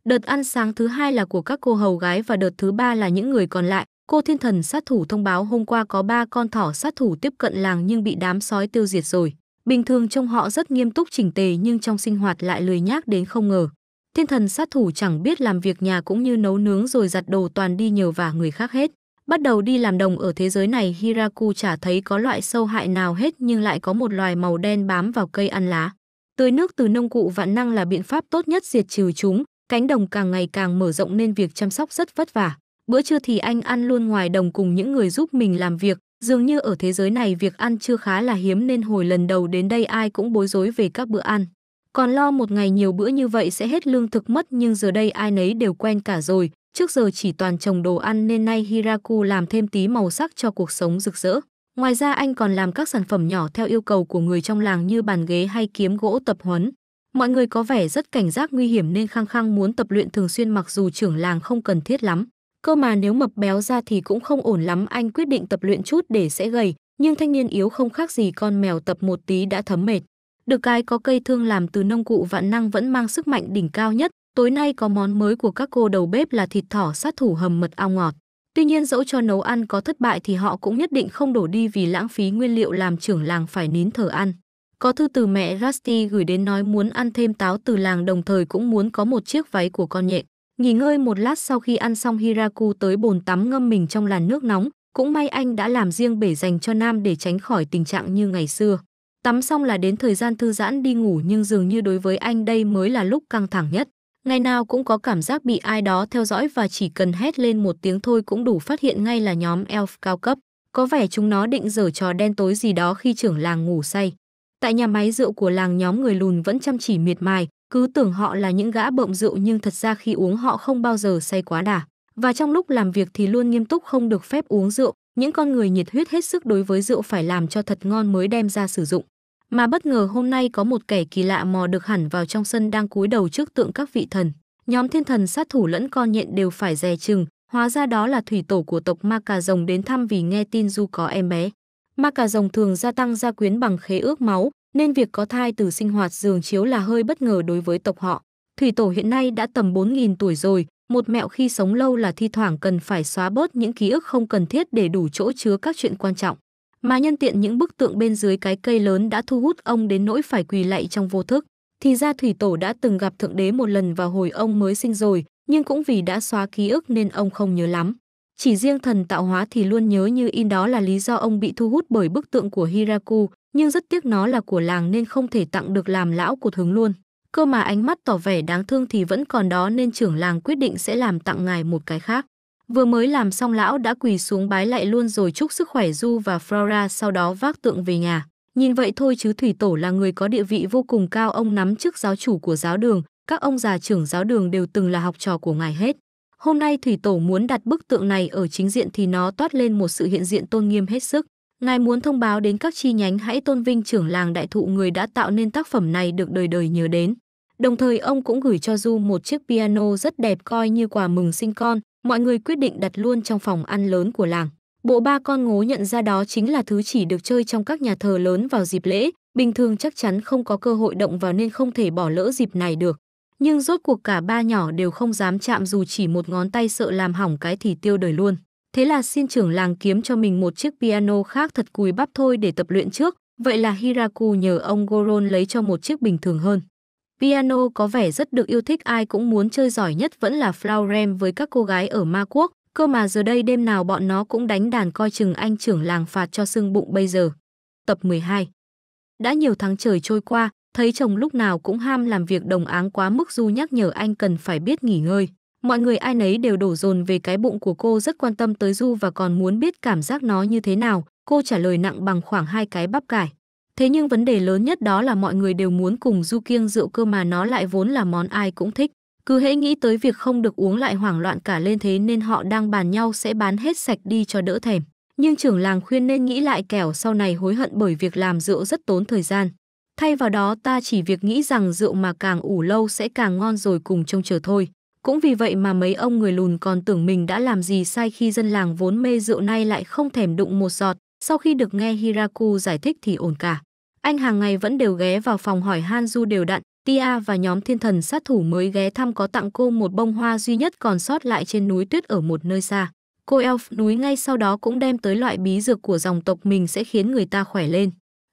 S1: Đợt ăn sáng thứ hai là của các cô hầu gái và đợt thứ ba là những người còn lại. Cô thiên thần sát thủ thông báo hôm qua có 3 con thỏ sát thủ tiếp cận làng nhưng bị đám sói tiêu diệt rồi. Bình thường trông họ rất nghiêm túc chỉnh tề nhưng trong sinh hoạt lại lười nhác đến không ngờ. Thiên thần sát thủ chẳng biết làm việc nhà cũng như nấu nướng rồi giặt đồ toàn đi nhờ vả người khác hết. Bắt đầu đi làm đồng ở thế giới này Hiraku chả thấy có loại sâu hại nào hết nhưng lại có một loài màu đen bám vào cây ăn lá. Tưới nước từ nông cụ vạn năng là biện pháp tốt nhất diệt trừ chúng, cánh đồng càng ngày càng mở rộng nên việc chăm sóc rất vất vả bữa trưa thì anh ăn luôn ngoài đồng cùng những người giúp mình làm việc dường như ở thế giới này việc ăn chưa khá là hiếm nên hồi lần đầu đến đây ai cũng bối rối về các bữa ăn còn lo một ngày nhiều bữa như vậy sẽ hết lương thực mất nhưng giờ đây ai nấy đều quen cả rồi trước giờ chỉ toàn trồng đồ ăn nên nay hiraku làm thêm tí màu sắc cho cuộc sống rực rỡ ngoài ra anh còn làm các sản phẩm nhỏ theo yêu cầu của người trong làng như bàn ghế hay kiếm gỗ tập huấn mọi người có vẻ rất cảnh giác nguy hiểm nên khăng khăng muốn tập luyện thường xuyên mặc dù trưởng làng không cần thiết lắm Cơ mà nếu mập béo ra thì cũng không ổn lắm anh quyết định tập luyện chút để sẽ gầy, nhưng thanh niên yếu không khác gì con mèo tập một tí đã thấm mệt. Được cái có cây thương làm từ nông cụ vạn năng vẫn mang sức mạnh đỉnh cao nhất, tối nay có món mới của các cô đầu bếp là thịt thỏ sát thủ hầm mật ao ngọt. Tuy nhiên dẫu cho nấu ăn có thất bại thì họ cũng nhất định không đổ đi vì lãng phí nguyên liệu làm trưởng làng phải nín thở ăn. Có thư từ mẹ Rusty gửi đến nói muốn ăn thêm táo từ làng đồng thời cũng muốn có một chiếc váy của con nhện. Nghỉ ngơi một lát sau khi ăn xong Hiraku tới bồn tắm ngâm mình trong làn nước nóng, cũng may anh đã làm riêng bể dành cho nam để tránh khỏi tình trạng như ngày xưa. Tắm xong là đến thời gian thư giãn đi ngủ nhưng dường như đối với anh đây mới là lúc căng thẳng nhất. Ngày nào cũng có cảm giác bị ai đó theo dõi và chỉ cần hét lên một tiếng thôi cũng đủ phát hiện ngay là nhóm elf cao cấp. Có vẻ chúng nó định dở trò đen tối gì đó khi trưởng làng ngủ say. Tại nhà máy rượu của làng nhóm người lùn vẫn chăm chỉ miệt mài, cứ tưởng họ là những gã bợm rượu nhưng thật ra khi uống họ không bao giờ say quá đà. Và trong lúc làm việc thì luôn nghiêm túc không được phép uống rượu, những con người nhiệt huyết hết sức đối với rượu phải làm cho thật ngon mới đem ra sử dụng. Mà bất ngờ hôm nay có một kẻ kỳ lạ mò được hẳn vào trong sân đang cúi đầu trước tượng các vị thần. Nhóm thiên thần sát thủ lẫn con nhện đều phải dè chừng, hóa ra đó là thủy tổ của tộc Ma Cà Rồng đến thăm vì nghe tin Du có em bé. Ma Cà Rồng thường gia tăng gia quyến bằng khế ước máu, nên việc có thai từ sinh hoạt giường chiếu là hơi bất ngờ đối với tộc họ. Thủy tổ hiện nay đã tầm 4.000 tuổi rồi, một mẹo khi sống lâu là thi thoảng cần phải xóa bớt những ký ức không cần thiết để đủ chỗ chứa các chuyện quan trọng. Mà nhân tiện những bức tượng bên dưới cái cây lớn đã thu hút ông đến nỗi phải quỳ lạy trong vô thức. Thì ra thủy tổ đã từng gặp thượng đế một lần vào hồi ông mới sinh rồi, nhưng cũng vì đã xóa ký ức nên ông không nhớ lắm. Chỉ riêng thần tạo hóa thì luôn nhớ như in đó là lý do ông bị thu hút bởi bức tượng của Hiraku, nhưng rất tiếc nó là của làng nên không thể tặng được làm lão của hướng luôn. Cơ mà ánh mắt tỏ vẻ đáng thương thì vẫn còn đó nên trưởng làng quyết định sẽ làm tặng ngài một cái khác. Vừa mới làm xong lão đã quỳ xuống bái lại luôn rồi chúc sức khỏe Du và Flora sau đó vác tượng về nhà. Nhìn vậy thôi chứ Thủy Tổ là người có địa vị vô cùng cao ông nắm chức giáo chủ của giáo đường, các ông già trưởng giáo đường đều từng là học trò của ngài hết. Hôm nay thủy tổ muốn đặt bức tượng này ở chính diện thì nó toát lên một sự hiện diện tôn nghiêm hết sức. Ngài muốn thông báo đến các chi nhánh hãy tôn vinh trưởng làng đại thụ người đã tạo nên tác phẩm này được đời đời nhớ đến. Đồng thời ông cũng gửi cho Du một chiếc piano rất đẹp coi như quà mừng sinh con, mọi người quyết định đặt luôn trong phòng ăn lớn của làng. Bộ ba con ngố nhận ra đó chính là thứ chỉ được chơi trong các nhà thờ lớn vào dịp lễ, bình thường chắc chắn không có cơ hội động vào nên không thể bỏ lỡ dịp này được nhưng rốt cuộc cả ba nhỏ đều không dám chạm dù chỉ một ngón tay sợ làm hỏng cái thì tiêu đời luôn. Thế là xin trưởng làng kiếm cho mình một chiếc piano khác thật cùi bắp thôi để tập luyện trước, vậy là Hiraku nhờ ông Goron lấy cho một chiếc bình thường hơn. Piano có vẻ rất được yêu thích ai cũng muốn chơi giỏi nhất vẫn là Florem với các cô gái ở Ma Quốc, cơ mà giờ đây đêm nào bọn nó cũng đánh đàn coi chừng anh trưởng làng phạt cho sưng bụng bây giờ. Tập 12 Đã nhiều tháng trời trôi qua, Thấy chồng lúc nào cũng ham làm việc đồng áng quá mức Du nhắc nhở anh cần phải biết nghỉ ngơi. Mọi người ai nấy đều đổ dồn về cái bụng của cô rất quan tâm tới Du và còn muốn biết cảm giác nó như thế nào. Cô trả lời nặng bằng khoảng hai cái bắp cải. Thế nhưng vấn đề lớn nhất đó là mọi người đều muốn cùng Du kiêng rượu cơ mà nó lại vốn là món ai cũng thích. Cứ hễ nghĩ tới việc không được uống lại hoảng loạn cả lên thế nên họ đang bàn nhau sẽ bán hết sạch đi cho đỡ thèm. Nhưng trưởng làng khuyên nên nghĩ lại kẻo sau này hối hận bởi việc làm rượu rất tốn thời gian. Thay vào đó ta chỉ việc nghĩ rằng rượu mà càng ủ lâu sẽ càng ngon rồi cùng trông chờ thôi. Cũng vì vậy mà mấy ông người lùn còn tưởng mình đã làm gì sai khi dân làng vốn mê rượu nay lại không thèm đụng một giọt. Sau khi được nghe Hiraku giải thích thì ổn cả. Anh hàng ngày vẫn đều ghé vào phòng hỏi Hanju đều đặn, Tia và nhóm thiên thần sát thủ mới ghé thăm có tặng cô một bông hoa duy nhất còn sót lại trên núi tuyết ở một nơi xa. Cô Elf núi ngay sau đó cũng đem tới loại bí dược của dòng tộc mình sẽ khiến người ta khỏe lên.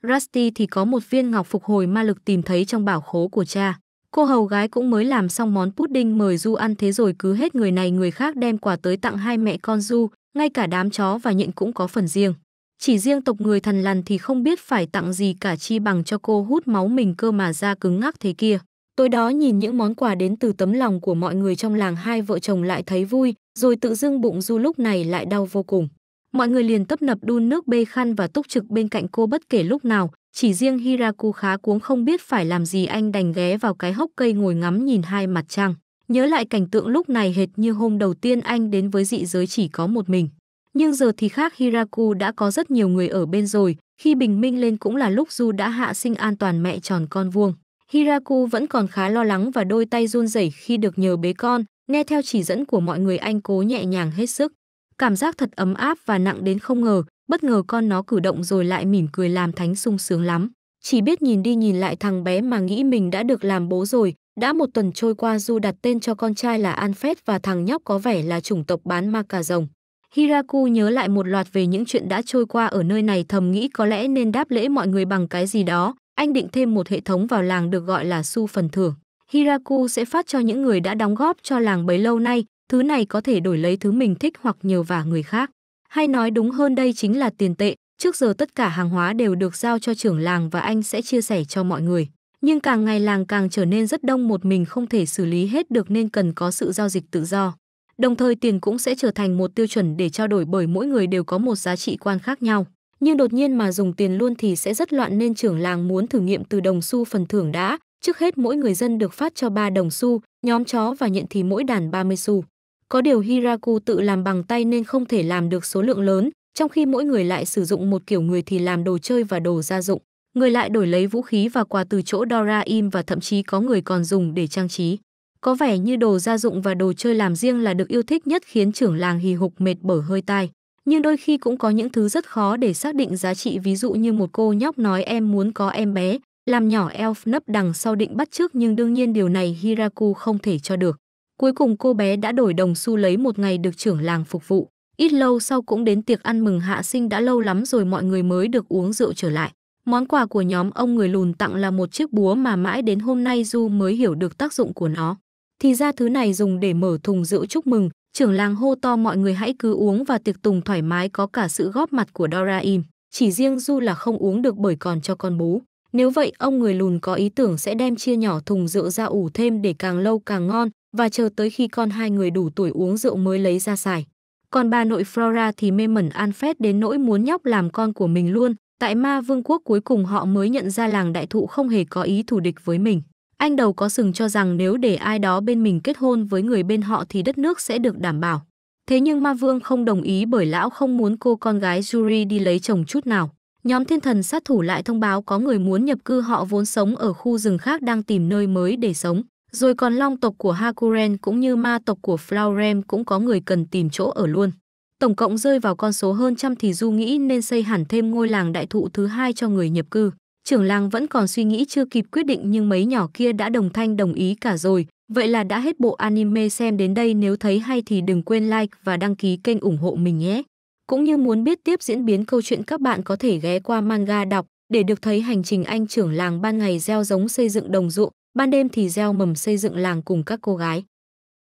S1: Rusty thì có một viên ngọc phục hồi ma lực tìm thấy trong bảo khố của cha. Cô hầu gái cũng mới làm xong món pudding mời Du ăn thế rồi cứ hết người này người khác đem quà tới tặng hai mẹ con Du, ngay cả đám chó và nhện cũng có phần riêng. Chỉ riêng tộc người thần lằn thì không biết phải tặng gì cả chi bằng cho cô hút máu mình cơ mà ra cứng ngắc thế kia. Tối đó nhìn những món quà đến từ tấm lòng của mọi người trong làng hai vợ chồng lại thấy vui, rồi tự dưng bụng Du lúc này lại đau vô cùng. Mọi người liền tấp nập đun nước bê khăn và túc trực bên cạnh cô bất kể lúc nào, chỉ riêng Hiraku khá cuống không biết phải làm gì anh đành ghé vào cái hốc cây ngồi ngắm nhìn hai mặt trăng. Nhớ lại cảnh tượng lúc này hệt như hôm đầu tiên anh đến với dị giới chỉ có một mình. Nhưng giờ thì khác Hiraku đã có rất nhiều người ở bên rồi, khi bình minh lên cũng là lúc Du đã hạ sinh an toàn mẹ tròn con vuông. Hiraku vẫn còn khá lo lắng và đôi tay run rẩy khi được nhờ bế con, nghe theo chỉ dẫn của mọi người anh cố nhẹ nhàng hết sức cảm giác thật ấm áp và nặng đến không ngờ, bất ngờ con nó cử động rồi lại mỉm cười làm Thánh sung sướng lắm. Chỉ biết nhìn đi nhìn lại thằng bé mà nghĩ mình đã được làm bố rồi, đã một tuần trôi qua Du đặt tên cho con trai là Alfred và thằng nhóc có vẻ là chủng tộc bán ma cà rồng. Hiraku nhớ lại một loạt về những chuyện đã trôi qua ở nơi này thầm nghĩ có lẽ nên đáp lễ mọi người bằng cái gì đó. Anh định thêm một hệ thống vào làng được gọi là su phần thưởng. Hiraku sẽ phát cho những người đã đóng góp cho làng bấy lâu nay, thứ này có thể đổi lấy thứ mình thích hoặc nhiều vả người khác. Hay nói đúng hơn đây chính là tiền tệ, trước giờ tất cả hàng hóa đều được giao cho trưởng làng và anh sẽ chia sẻ cho mọi người. Nhưng càng ngày làng càng trở nên rất đông một mình không thể xử lý hết được nên cần có sự giao dịch tự do. Đồng thời tiền cũng sẽ trở thành một tiêu chuẩn để trao đổi bởi mỗi người đều có một giá trị quan khác nhau. Nhưng đột nhiên mà dùng tiền luôn thì sẽ rất loạn nên trưởng làng muốn thử nghiệm từ đồng xu phần thưởng đã. Trước hết mỗi người dân được phát cho 3 đồng xu, nhóm chó và nhận thì mỗi đàn 30 xu. Có điều Hiraku tự làm bằng tay nên không thể làm được số lượng lớn, trong khi mỗi người lại sử dụng một kiểu người thì làm đồ chơi và đồ gia dụng, người lại đổi lấy vũ khí và quà từ chỗ Doraim và thậm chí có người còn dùng để trang trí. Có vẻ như đồ gia dụng và đồ chơi làm riêng là được yêu thích nhất khiến trưởng làng hì hục mệt bở hơi tai. Nhưng đôi khi cũng có những thứ rất khó để xác định giá trị ví dụ như một cô nhóc nói em muốn có em bé, làm nhỏ elf nấp đằng sau định bắt trước nhưng đương nhiên điều này Hiraku không thể cho được. Cuối cùng cô bé đã đổi đồng xu lấy một ngày được trưởng làng phục vụ. Ít lâu sau cũng đến tiệc ăn mừng hạ sinh đã lâu lắm rồi mọi người mới được uống rượu trở lại. Món quà của nhóm ông người lùn tặng là một chiếc búa mà mãi đến hôm nay Du mới hiểu được tác dụng của nó. Thì ra thứ này dùng để mở thùng rượu chúc mừng, trưởng làng hô to mọi người hãy cứ uống và tiệc tùng thoải mái có cả sự góp mặt của Doraim. Chỉ riêng Du là không uống được bởi còn cho con bú. Nếu vậy ông người lùn có ý tưởng sẽ đem chia nhỏ thùng rượu ra ủ thêm để càng lâu càng ngon, và chờ tới khi con hai người đủ tuổi uống rượu mới lấy ra xài. Còn bà nội Flora thì mê mẩn Alfred đến nỗi muốn nhóc làm con của mình luôn. Tại ma vương quốc cuối cùng họ mới nhận ra làng đại thụ không hề có ý thù địch với mình. Anh đầu có sừng cho rằng nếu để ai đó bên mình kết hôn với người bên họ thì đất nước sẽ được đảm bảo. Thế nhưng ma vương không đồng ý bởi lão không muốn cô con gái Yuri đi lấy chồng chút nào. Nhóm thiên thần sát thủ lại thông báo có người muốn nhập cư họ vốn sống ở khu rừng khác đang tìm nơi mới để sống. Rồi còn long tộc của Hakuren cũng như ma tộc của Flaurem cũng có người cần tìm chỗ ở luôn. Tổng cộng rơi vào con số hơn trăm thì Du nghĩ nên xây hẳn thêm ngôi làng đại thụ thứ hai cho người nhập cư. Trưởng làng vẫn còn suy nghĩ chưa kịp quyết định nhưng mấy nhỏ kia đã đồng thanh đồng ý cả rồi. Vậy là đã hết bộ anime xem đến đây nếu thấy hay thì đừng quên like và đăng ký kênh ủng hộ mình nhé. Cũng như muốn biết tiếp diễn biến câu chuyện các bạn có thể ghé qua manga đọc để được thấy hành trình anh trưởng làng ban ngày gieo giống xây dựng đồng ruộng, ban đêm thì gieo mầm xây dựng làng cùng các cô gái.